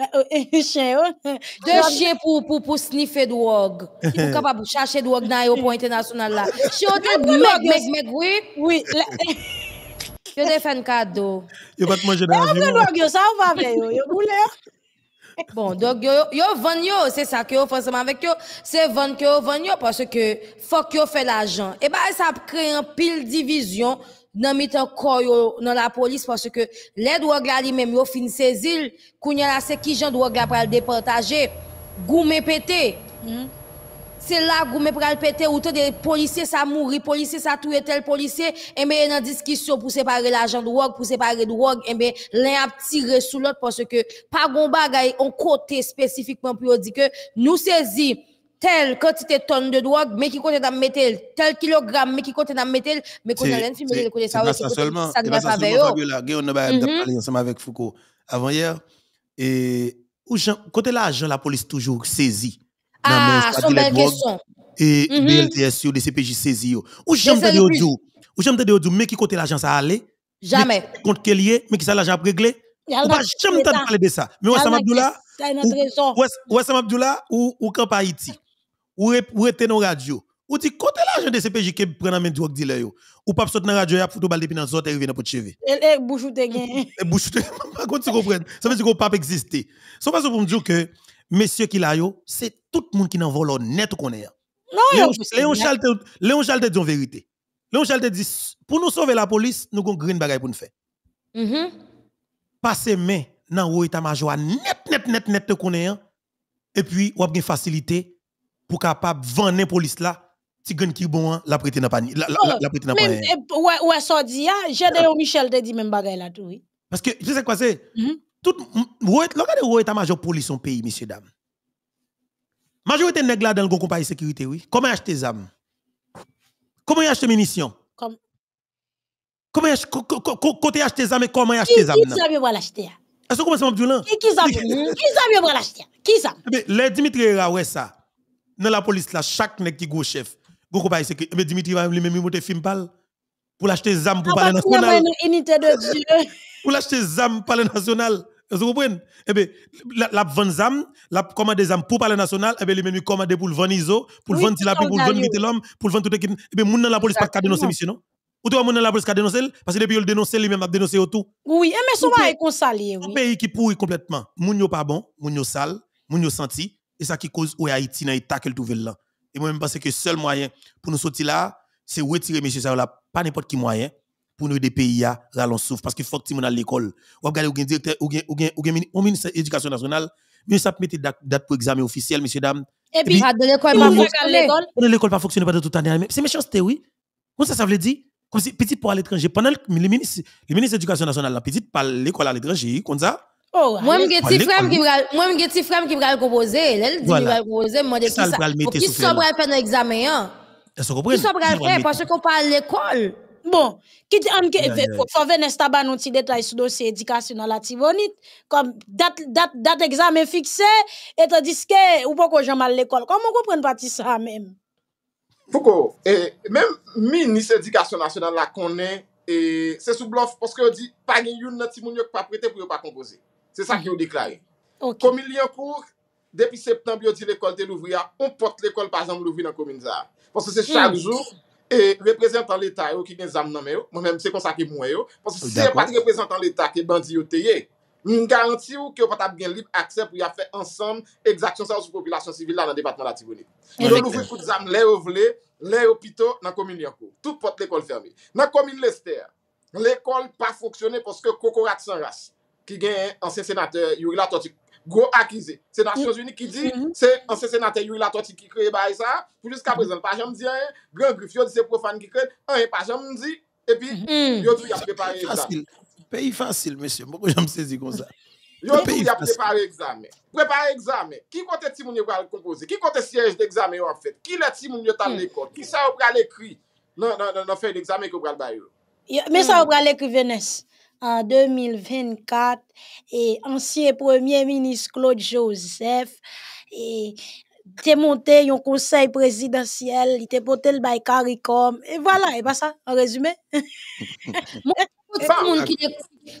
Euh, euh, euh, chien, oh. deux chiens pour, pour, pour sniffer drogue. Ils sont capables de chercher drogue dans point international là. Chien, oh, t'es mec, mec, mec, oui? Oui. Yo te fais un cadeau. Yo pas te manger dans l'avion. Yo, ça va, yo, yo, bouleur bon, donc, yo, yo vend yo, c'est ça que yo forcément avec yo, c'est van que yo van yo parce que fuck yo fait l'argent. Et eh ben, ça crée un pile division dans mitan yo dans la police parce que les drogues la li même yo fin saisir, kounya là c'est qui gens drogue la pour le départager, goumé pété. Mm c'est là que je vais péter ou tant des policiers ça mourir, policiers ça tuer tel policier et eh mais dans discussion pour séparer l'argent de drogue, pour séparer drogue et eh bien, l'un a tiré sur l'autre parce que pas bon bagaille on côté spécifiquement pour dire que nous saisi telle quantité de tonnes de drogue, mais qui compte le mettre, tel kilogramme, mais qui compte le mettre, mais qu'on a l'infime, le qu'on ça, ça seulement, ça ne va on a mhm. parlé ensemble avec Foucault avant hier, et, où, côté l'argent, la police toujours saisie. Ah, son belle question. Et mhm. BLTS ou DCPJ saisi. Ou j'aime de Ou j'aime de mais qui côté l'agence a allé? Jamais. Contre quel mais qui ça l'agence a réglé? Ou pas jamais entendu parler de ça. Mais Wassam Abdoula, Wassam Abdoula ou Camp Haïti, ou était dans radio. Ou dit, côté l'agence de CPJ qui prend en main drogue dealer Ou pas la radio, photo balle depuis dans revenir dans cheve. Et bouchou te Et bouchou Par contre, tu Ça veut dire qu'on pas exister. pas que Monsieur qui l'a c'est tout le monde qui n'en vole honnête qu'on est. Hein. Non, Léon Charles dit en vérité. Léon Charles dit, pour nous sauver la police, nous avons green bagaille pour nous faire. Mm Passer main dans le état-major net, net, net, net qu'on hein. Et puis, on a une facilité pour capable vendre la police là. Si gen qui bon hein, la prête n'a pas La, la, la, ça pas nan ouais, Ouè, ça dit, di ah, J'ai euh. de Michel te même men là tout oui. Parce que, tu sais quoi c'est, mm tout, regardez où est major police son pays, messieurs, dames. Majorité nèg dans le compagnie de sécurité, oui. Comment acheter des armes? Comment acheter des munitions? Comment acheter des armes comment acheter des armes? Qui ça veut l'acheter? Est-ce que vous commencez Qui ça hmm? veut l'acheter? Qui ça? Mais eh les Dimitri ouais ça. Dans la police là, chaque nèg qui gros chef, gros compagnie sécurité, mais eh Dimitri va lui même film ah, bah, pour l'acheter ZAM pour parler national. unité de Dieu. Pour l'acheter ZAM pour parler national. Vous comprenez? Eh bien, la vente ZAM, la commande des ZAM pour parler national, eh bien, les mêmes commandé pour le vendre ISO, pour le vendre Tilapi, pour le vendre l'homme, pour le vendre tout équipe. Eh bien, moun pas la police pas dénoncer monsieur, non? Ou toi mon moun la police pas dénoncer, parce que depuis le dénoncer, lui-même a dénoncé tout. Oui, eh, mais son va réconcilier. Un pays qui pourrit complètement. Mounio pas bon, Mounio sale, Mounio senti, et ça qui cause où Haïti dans l'état qu'elle trouve là. Et moi, même pense que le seul moyen pour nous sortir là, c'est retirer monsieur ça là pas n'importe qui moyen pour nous des pays à ralentir souffle parce qu'il faut que nous à l'école ou regarder ou directeur ou bien, ou bien, ou ministre éducation nationale peut mettre date pour examen officiel messieurs dames et puis l'école pas fonctionner pas de tout toute année c'est méchanceté oui comment ça ça veut dire comme petite pour à l'étranger pendant le ministre le ministre de l'éducation nationale la petite par l'école à l'étranger comme ça oh, moi, j'ai petit frère qui moi, petit frère qui va le composer. Elle dit, il va le composer, moi, qui ça, qui ça va faire un examen, hein. Ki sou prej prej, parce ki bon, um, ou pa l'ekol. Bon, ki te anke, pou fò ven estaba nou ti detay sou dosi edikasyon la ti bonit, kom dat examen fikse, eto diske ou pou ko jom al l'ekol. Kom ou pou pren pati sa men? Fou ko, e, men, mi nis edikasyon nasyonal la konen, e, se sou blof, parce ki ou di, pa gen yon nati moun yon pa prete pou yon pa kompoze. Se sa ki ou deklae. Kom il yon kouk, depi se plan bi ou di l'ekol te louvri ya, on pot l'ekol, par zanm, louvri nan komin za. Parce que c'est hmm. chaque jour, et le représentant de l'État qui vient à nous nommer, moi-même c'est consacré pour moi, parce que si il n'y a pas de représentant de l'État qui est bandi au théier, nous garantirons qu'il n'y a pas de libre accès pour y affaire ensemble exactions sur la population civile dans le débatement de la Tivouni. Nous l'ouvrirons pour que l'héros voulait, l'héros pitot, dans la commune n'y a pas. Tout porte l'école fermée. Dans la commune Lester, l'école n'a pas fonctionné parce que Kokorat Sanras, qui est un ancien sénateur, il y a eu la totique. Gwo akize. Se na chonjouni mm-hmm. ki di, mm-hmm. se ansen se naten yu la toti ki kreye baye sa, pou jiska prezen pa jom di, gran grouf yo di se profan ki kreye, an repa jom di, epi yon tou yap prepare examen. Pèi fasil, mèche, mò mò jom sezi kon sa. Yon tou yap prepare examen. Prepare examen. Ki kote timoun yo pral kompoze? Ki kote siyej de examen yo an fèt? Ki le timoun yo tan l'ekot? Ki sa ou pral ekri? Non fè yon examen ki ou pral baye yo? Me sa ou pral ekri vènesse. en 2024 et ancien premier ministre Claude Joseph et t'es monté un conseil présidentiel, il t'est porté le bail CARICOM et voilà, et pas ben ça en résumé. Euh,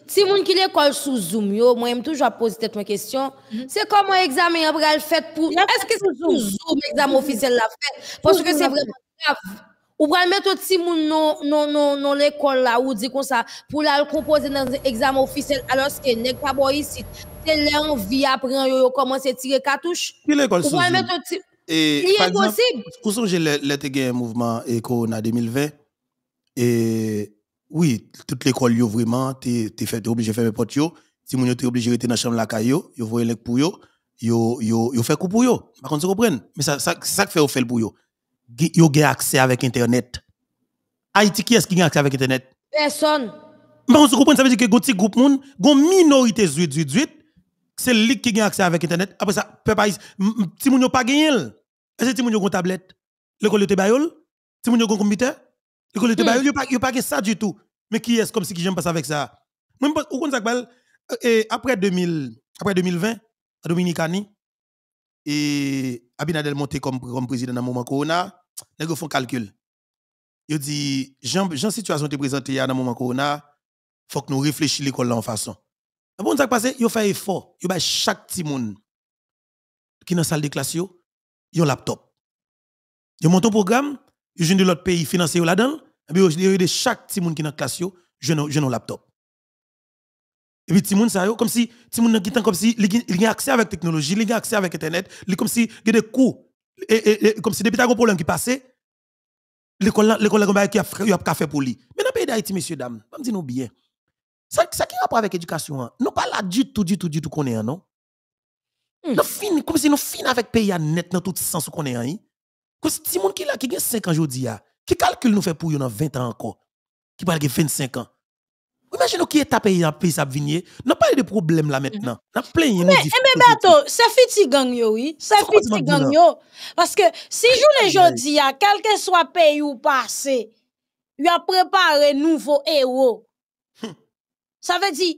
si moun ki l'école sous Zoom yo, moi j'aime toujours poser une question, mm-hmm. c'est comment examen après le fait pour Est-ce que c'est sous Zoom examen mm-hmm. officiel la fait Parce que c'est vraiment grave. Ou pral mettre petit moun non non non non l'école là ou dit comme ça pour la composer dans examen officiel alors que nèg pas bo ici. C'est l'envie après yo commencer tirer cartouche. Qui l'école Ou pral mettre petit et par impossible. Ou songez le le mouvement et corona 2020 et oui, toute l'école yo vraiment t'es t'es fait obligé faire mes portes yo. Si moun yo t'es obligé rester dans chambre la caillou, yo voyez les pour yo, yo yo yo fait coup pour yo. Par contre, vous comprenez Mais ça ça ça fait au fait pour yo yo gen accès avec internet. Haïti qui est-ce qui a accès avec internet? Personne. Mais on se comprend ça veut dire que goti groupe moun, gon minorité 18 18 c'est lui qui a accès avec internet. Après ça peuple haïtien ti moun yo pas gagné. Est-ce ti moun yo gon tablette? L'école te bayol? Ti moun yo gon computer? L'école te hmm. bayol, yo pas yo pas ça du tout. Mais qui est-ce comme si qui j'aime passer avec ça? Même pas ou kon ça après 2000 après 2020 à Dominicani et Abinadel monté comme, comme président dans le moment corona, fait un calcul. Il dit, Jean, Jean situation est présentée dans le moment corona, faut que nous réfléchissions l'école en façon. Mais Bon, s'est passé, Il fait effort. Il ont chaque petit qui est dans la salle de classe, Il a un laptop. a monté un programme, il viennent de l'autre pays financé là-dedans, et puis ils de chaque petit qui est dans la classe, ils a un laptop. Et puis, Timoun, ça, comme si, Timoun, comme si, il a accès avec technologie, il a accès avec Internet, il comme si, il a des cours, et, et, et, comme si, depuis, il y a un problème qui passait, l'école, l'école, qui a fait pour lui. Mais dans le pays d'Haïti, messieurs, dames, me dis-nous bien. Ça, ça qui a rapport avec l'éducation, hein? nous pas là du tout, du tout, du tout qu'on est, hein, non? Mm. Nous fin, comme si nous fin avec pays à net dans tout sens qu'on est, hein, hein? Comme si Timoun qui là, qui a 5 ans aujourd'hui, hein, qui calcule nous fait pour nous dans 20 ans encore, qui parle de 25 ans. Imagine qui est tapé en pays à venir. N'a pas de problème là maintenant. Mm-hmm. N'a plein de Mais eh, mais c'est ça fiti gang yo oui, C'est fiti gang yo parce que si journée jodi a quel que soit pays où passé, il a préparé nouveau héros. Hum. Ça veut dire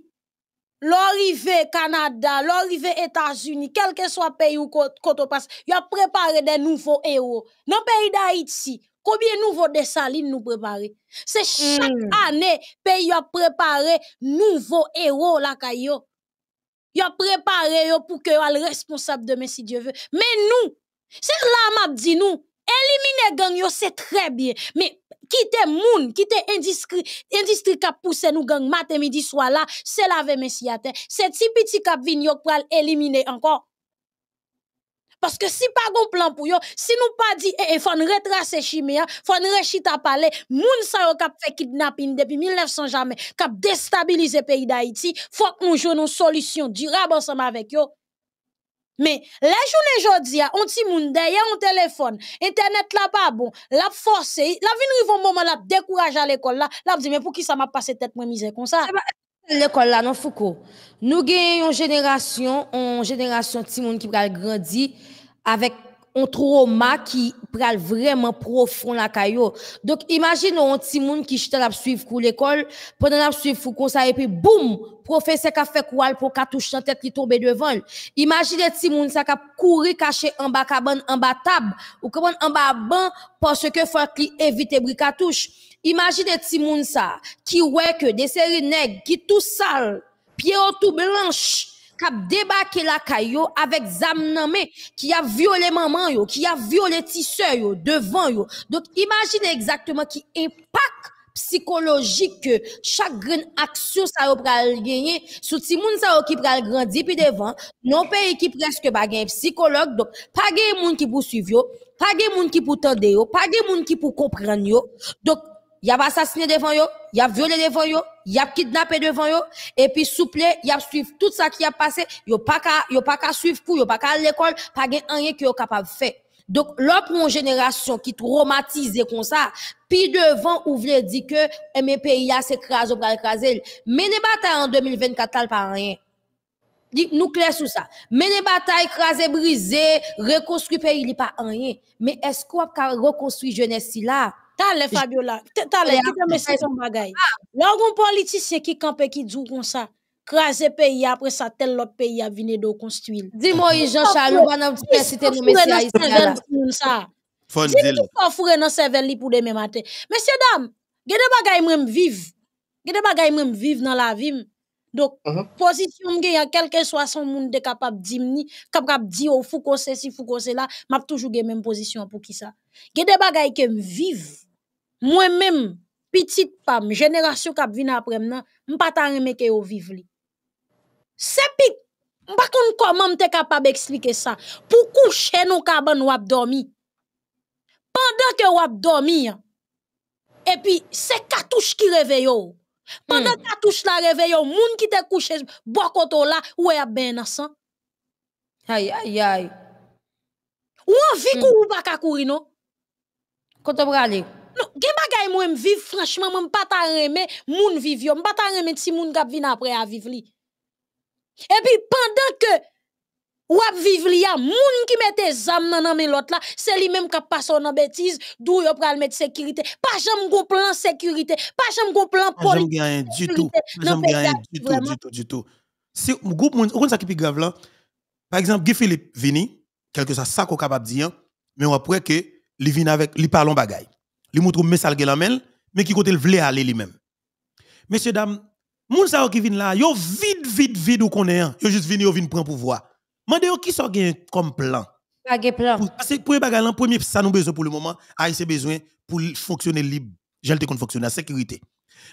l'arrivée Canada, l'arrivée États-Unis, quel que soit pays où côté passe, il a préparé des nouveaux héros. Dans pays d'Haïti, Combien nouveau nouveaux salines nous préparer? C'est chaque mm. année, pays a préparé nouveaux héros la caillou. a préparé pour que yo responsable demain si Dieu veut. Mais nous, c'est là m'a dit nous, éliminer gang yo c'est très bien, mais quitter moun, quitter l'industrie qui cap pousser nous gang matin midi soir là, c'est laver messie à terre. C'est petit petit cap vin yo pour éliminer encore. Parce que si pas gon plan pou yo, si nou pas dit eh, eh, fon retrase faut ya, rechita pale, moun sa yo kap fe kidnapping depuis 1900 jamais, kap déstabiliser pays d'Haïti, fok nou nos nou solution ensemble avec avec yo. Mais, la jounen jodi ya, on ti moun deye, on téléphone, internet la pa bon, la force, la vin rivon moment la à à l'école. la, la dites, mais pour qui ça ma passé tête mwen mize kon l'école là non Foucault. Nous gagnons une génération, une génération de monde qui va grandi avec un trauma qui pral vraiment profond la caillou. Donc, imaginez un petit qui chita la suivre pour l'école, pendant la suivre pour ça, et puis boum, professeur qui a fait quoi pour qu'à touche tête qui tombe devant. Imagine les petit ça qui a couru caché en bas cabane, en bas table, ou comment en bas banc, parce que faut qu'il évite bricatouche. Imaginez ti moun sa, ki que des de seri neg, tout sal, pieds ou tout blanche, kap debake la caillou avec zam nanme, qui a violé maman yo, qui a viole tisseur yo, devant yo. donc imagine exactement qui impact psychologique que chak action ça sa yo pral genye, sous ti moun sa grandir ki pral grandi pays qui non pas ki psychologue bagen psychologue, donc pa qui moun ki pou suiv yo, pas gen moun qui pou tende yo, pas gué moun qui pou comprendre yo, donc y a assassiné devant yo, y a violé devant yo, y a kidnappé devant yo, et puis souple, y a suivre tout ça qui a passé, yo pas qu'à, yo pas qu'à suivre pour, yo pas qu'à l'école, pas gain rien que yo capable faire. Donc, l'autre génération qui traumatisée comme ça, puis devant, ou dit dire que, eh, mes pays, a s'écrase, ou pas écraser. Mais les batailles en 2024, pas rien. Nous clair sur ça. Mais les batailles écrasées, brisées, reconstruire pays, il pas rien. Mais est-ce qu'on reconstruire reconstruire jeunesse là? Tale Fabiola, tale, qui te mette son bagay. Lorsqu'un politicien qui campe qui dit comme ça, crase pays après ça, tel l'autre pays a vini de construire. Dis-moi, Jean-Charles, nous avons dit que c'était nous messieurs. Fondez-le. Je ne peux pas faire un pour demain matin. Messieurs, dames, il y a bagay même vive. Gede bagay même vive dans la vie. Donc, uh position, il y a quelque soit son monde capable de dire, ni, capable au dire, oh, fou qu'on si fou qu'on là, m'a toujours gagné même position pour qui ça. Il y a des bagailles vivent. Mwen menm, pitit pam, jenerasyon kap vina aprem nan, mpa tan reme ke yo vive li. Se pi, mpa kon koman mte kapab ekslike sa, pou kouche nou kaban wap dormi. Pandan ke wap dormi, e pi, se katouche ki reveyo. Pandan hmm. katouche la reveyo, moun ki te kouche, bwa koto la, wè e ap ben nasan. Ay, ay, ay. Wè an vikou hmm. ou baka kouri nou? Koto bralik. Gen bagay mwen mviv, franchman mwen ta reme moun viv yo. ta reme ti moun kap vin apre a viv li. E pi pandan ke wap viv li a, moun ki mette zam nan nan men lot la, se li même kap passe nan bêtise, dou yo pral mette sécurité Pa jam go plan sécurité, pa jam go plan politique. Pa jam du tout, pa jam du tout, du tout, du tout. Si groupe, moun, okon sa qui pi grave la, par exemple, Guy Philippe vini, quelque sa sa ko dire, mais on wap que ke li avec, avec li parlons bagay. Li montre message que l'amel, mais qui côté le voulait aller lui-même. Messieurs dames, moun sa qui vient là, yo vide vide vide ou connaît, yo juste vinn yo vient prendre pouvoir. mandé yo qui sont gain comme plan. Pas plan. Parce que pour bagage en premier ça nous besoin pour le moment, Haïti besoin pour fonctionner libre. J'ai le fonctionner la sécurité.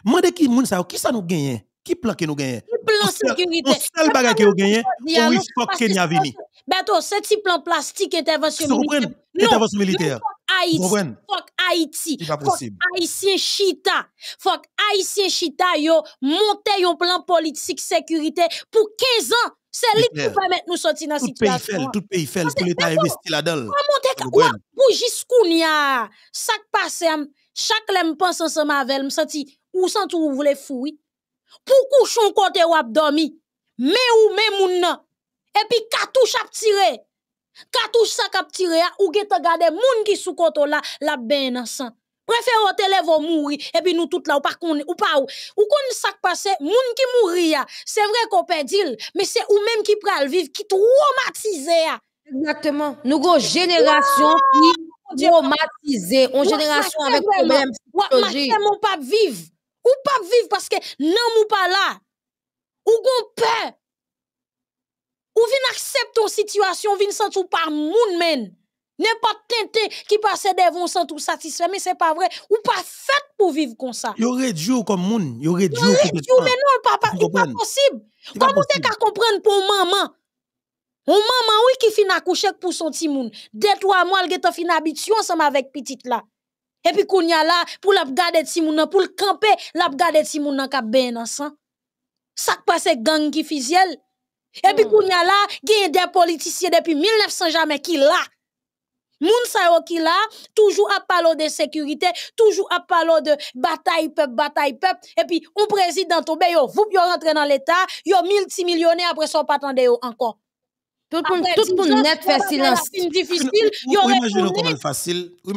mandé qui moun sa qui ça nous gagne qui plan que nous gagne. Qui plan sécurité On seul bagage que nous gagne. on risque que Kenya venu. Beto, ce petit plan plastique intervention militaire. Intervention militaire. Haïti, fuck Haïti, fuck Haïtien Chita, fuck Haïtien Chita yo, monté yon plan politique sécurité pour 15 ans. C'est lui qui va mettre nous sortir dans cette situation. Tout pays fait, tout l'État investi là-dedans. Pour jusqu'ounia, ça passe, chaque chaque lèm pense ensemble avec, me senti, ou sans tout voulez fouiller. Pour un côté ou abdomi, mais où, même moun non et puis cartouche à tirer. Katouche sa kap tire ou geta gade moun ki sou koto la, la ben ansan. Prefero te levo et bi nou tout la ou pas kon, ou pa ou. Ou kon sak passe, moun ki mouri ya, se vrai ko pedil, mais se ou même ki pral viv, ki traumatise ya. Exactement, Nous go génération ki traumatise. on génération avec ou même. Ou makte vive pap viv, ou pap viv que nan mou pa la, ou gon pe ou vin accepte ton situation, ou sans tout par moun men. N'importe pas tente qui passe devant sans tout satisfait, mais c'est pas vrai. Ou pas fait pour vivre comme ça. aurait réduit comme moun. Yo réduit comme Mais non, papa, n'est pas possible. Comment tu qu'à comprendre pour maman? Ou maman, oui, qui fin accoucher pour son petit moun. Dès trois mois, elle a fin habitué ensemble avec petit là. Et puis, quand a là, pour la garder de pour le camper, la garder de moun, qui bien ensemble. Ça passe gang qui fisiel. Et puis, hmm. là, il y a des politiciens depuis 1900 jamais qui là. Moun sa qui qui la, toujours à parler de sécurité, toujours à parler de bataille peuple, bataille peuple, et puis, un président tombe vous rentrez rentre dans l'État, multi millionnaires après son patron de encore. Tout le monde net fait silence. C'est difficile. facile. Vous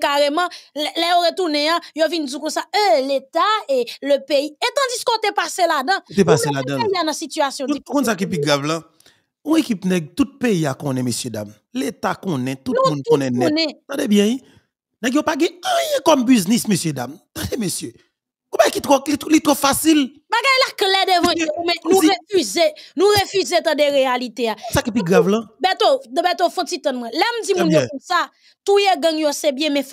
carrément. Hein. ça. «Euh, L'État et le pays. Et tandis qu'on passé là-dedans. passé là-dedans. Il situation. Tout ça qui est là. On équipe tout pays qu'on est, messieurs dames. L'état connaît, tout le monde connaît net. Attendez bien. Nèg hein. pas comme business messieurs dames. Attendez messieurs. Ou trop trop nous trop facile. la de réalités. Hein. Ça qui est plus Beto, de beto font titan dit, dit moun yo ça. y gang yo mais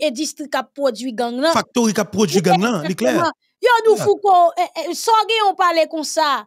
et distri produit gang là. Factory kap produit gang là, li clair. Yo nous fouko, et yon parle comme ça.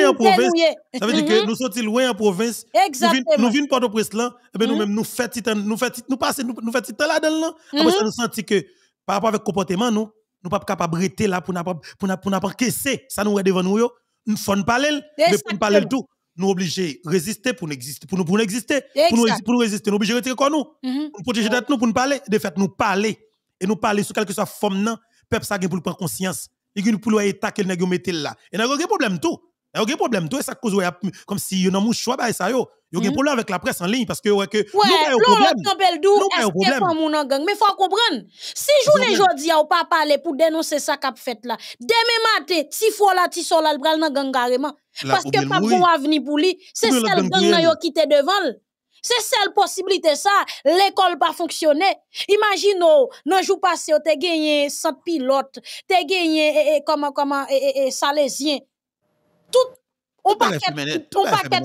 en province. Ça veut dire que mhm. nous sommes loin en province. Exactement. Nous venons porte de presse là, et eh bien nous-mêmes, nous faisons mhm. nous faisons nous passons, nous faisons là-dedans. Après mhm. ça, nous sentons que par rapport avec comportement, nous, nous pas capables de rester là pour nous pour pour encaisser ça nous est devant nous. Nous faisons parler, mais pour parler tout nous obligés résister pour nous exister pour nous pour nous exister pour nous, pour nous résister nous obligés retirer quoi nous protéger d'être nous pour nous parler de fait nous parler et nous parler sur quelque soit forme non peuple ça pour prendre conscience et pour l'état que nous mettez là et n'a aucun problème tout il y a aucun problème. Toi, ça cause comme si on a mon choix bah, ça yo. Il y a un mm. problème avec la presse en ligne parce que ouais que nous pas problème. Nous pas un problème. mais faut comprendre. Si journée jodi a pas parler pour dénoncer ça qu'a fait là. Demain matin, si faut la si sol là, bral nan gang carrément parce que pas bon avenir pour lui, c'est celle gang nan yo qui devant. C'est celle possibilité ça, l'école pas fonctionner. Imagine oh, non jour passé, oh, tu gagné 100 pilotes, tu gagné eh, eh, comment comment eh, salésien tout on paquette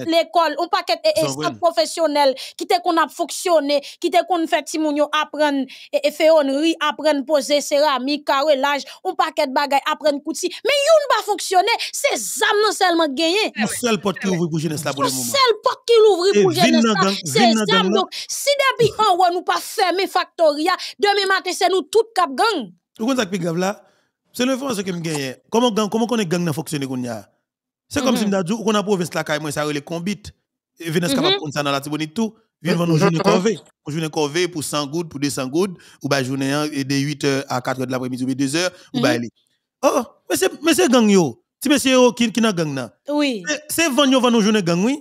l'école, on paquette l'espace professionnel, qui te qu'on a fonctionné, qui te qu'on fait timoun apprendre et féonnerie, apprendre poser céramique, carrelage, on paquette bagay apprendre couti Mais yon pas fonctionné, c'est zam non seulement gagné. Une seule porte qui ouvre pour jeunesse là pour le moment. seul porte qui ouvre pour jeunesse là, c'est zam donc si depuis on nous pas fermer factoria, demain matin c'est nous tout cap gang. Vous ça qui grave là? C'est ce que me gagne. Comment comment connaît gang n'a fonctionné qu'on c'est comme mhm. si dit, on a province la caille, ça les combites. Et venez capable mhm. de ça dans la tibonite tout. Venez Vivant nous journée mhm. corvée. On journée corvée pour 100 gouttes, pour 200 gouttes, ou bien journée de 8h à 4h de l'après-midi ou 2h, ou bien aller. Oh, oh mais c'est gang yo. Ti monsieur yo qui qui na gang là. Oui. C'est vendre yo vendre journée gang oui.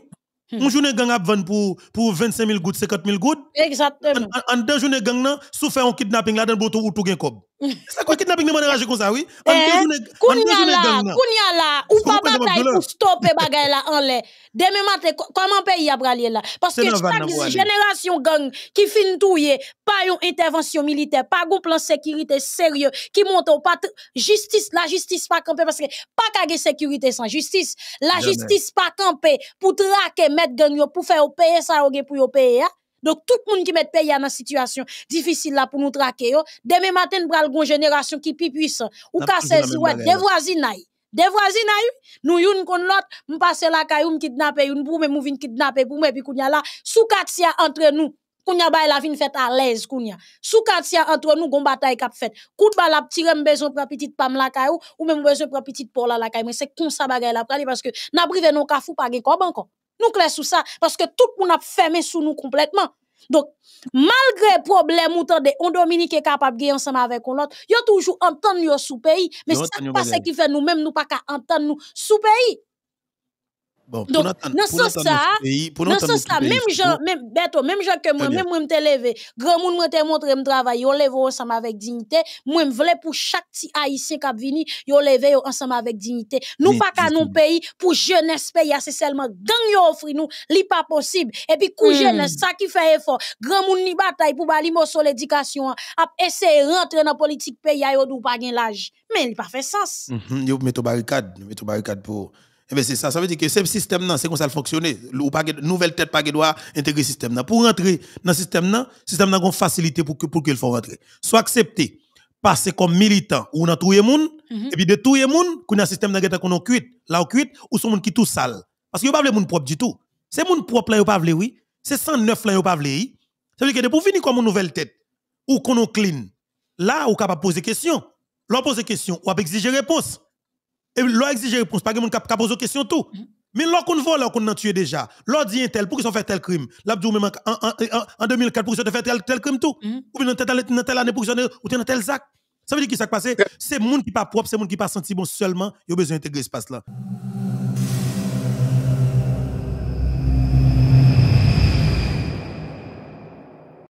On journée gang a vendre pour 25 000 gouttes, 50 000 gouttes. Exactement. En deux journée gang là, sous faire un kidnapping là dans bouton ou tout gain cob coûte kwa kidnapping pas manje comme ça, oui? Kounya la, kounya la, ou pas bataille. pou stoppe bagay la an le. Deme mate, koman peyi ap ralye la? Paske chak génération gang qui fin touye, pas une intervention militaire, pas un plan sécurité sérieux, qui monte au pas. justice, la justice pas camper parce que pas kage sécurité sans justice, la justice pas kampe Pour traquer, mettre gang pour faire payer ça, peye pour yo donc, tout le monde qui met pays dans une situation difficile là pour nous traquer, yo. demain matin, nous avons une génération qui est plus puissante. Ou qu'à si ouais, des voisins, Des voisins, nous yon kon l'autre, nous la kayou, nous kidnapper, nous pour nous kidnappe, kidnapper, pour nous, puis kounya là, sous quartier entre nous, kounya bay la vin fait à l'aise, kounya. Sous quartier entre nous, gon bataille kap fait. Coup de bala petit rem besoin pour petite pam la kayou, ou même besoin pour petite pour la la mais c'est comme ça bagay la prali, parce que n'a privé non kafou pas gen encore. Nous clés sous ça, parce que tout le monde a fermé sous nous complètement. Donc, malgré problème, ou on Dominique est capable de ensemble avec l'autre, a toujours entendre yo sous pays. Mais ça, pas ce qui fait nous-mêmes, nous pas qu'à entendre nous sous pays. Bon, Donc, dans ce sens là, dans ce même Jean même bête, même Jean que moi, même moi me levé, grand monde moi te montré me travail, on levé ensemble avec dignité, moi me voulais pour chaque petit haïtien qui venu, yo levé ensemble avec dignité. Nous pas qu'à nous pays pour jeunesse pays, c'est seulement gang yo offrir nous, li pas possible. Et puis kou hmm. jeunesse ça qui fait effort, grand monde ni bataille pour bali sur l'éducation, a essayer rentrer dans politique pays yo dou pas gain l'âge. Mais il pas fait sens. Mhm. Yo met au barricade, met au barricade pour eh ben, c'est ça. Ça veut dire que ce système, c'est comme ça le fonctionner. Nouvelle tête, pas doit intégrer le système. Pour rentrer dans le système, le système a une facilité pour que pour qu'il faut rentrer. Soit accepter, passer comme militant ou dans tout le monde, mhm. et puis de tout le monde, qu'on a un système qui est cuit, là ou cuit, ou son monde qui tout sale. Parce qu'il n'y a pas de monde propre du tout. C'est monde propre là, il pas oui. C'est 109 là, il pas oui. Ça veut dire que pour venir comme une nouvelle tête, ou qu'on clean, là, on est capable de poser question. L'on pose question, on peut exiger réponse. Et l'on exige réponse, pas que gens qui pose question tout. Mm-hmm. Mais lorsqu'on voit, lorsqu'on a tué déjà, l'on dit un tel, pourquoi ils ont fait tel crime L'abdou, même en, 2004, pourquoi ils ont fait tel, tel crime tout mm-hmm. Ou bien dans telle année, pourquoi ils ont fait tel sac Ça veut dire qui s'est passé C'est le monde qui pas propre, c'est le monde qui pas senti bon seulement, il a besoin d'intégrer ce passe là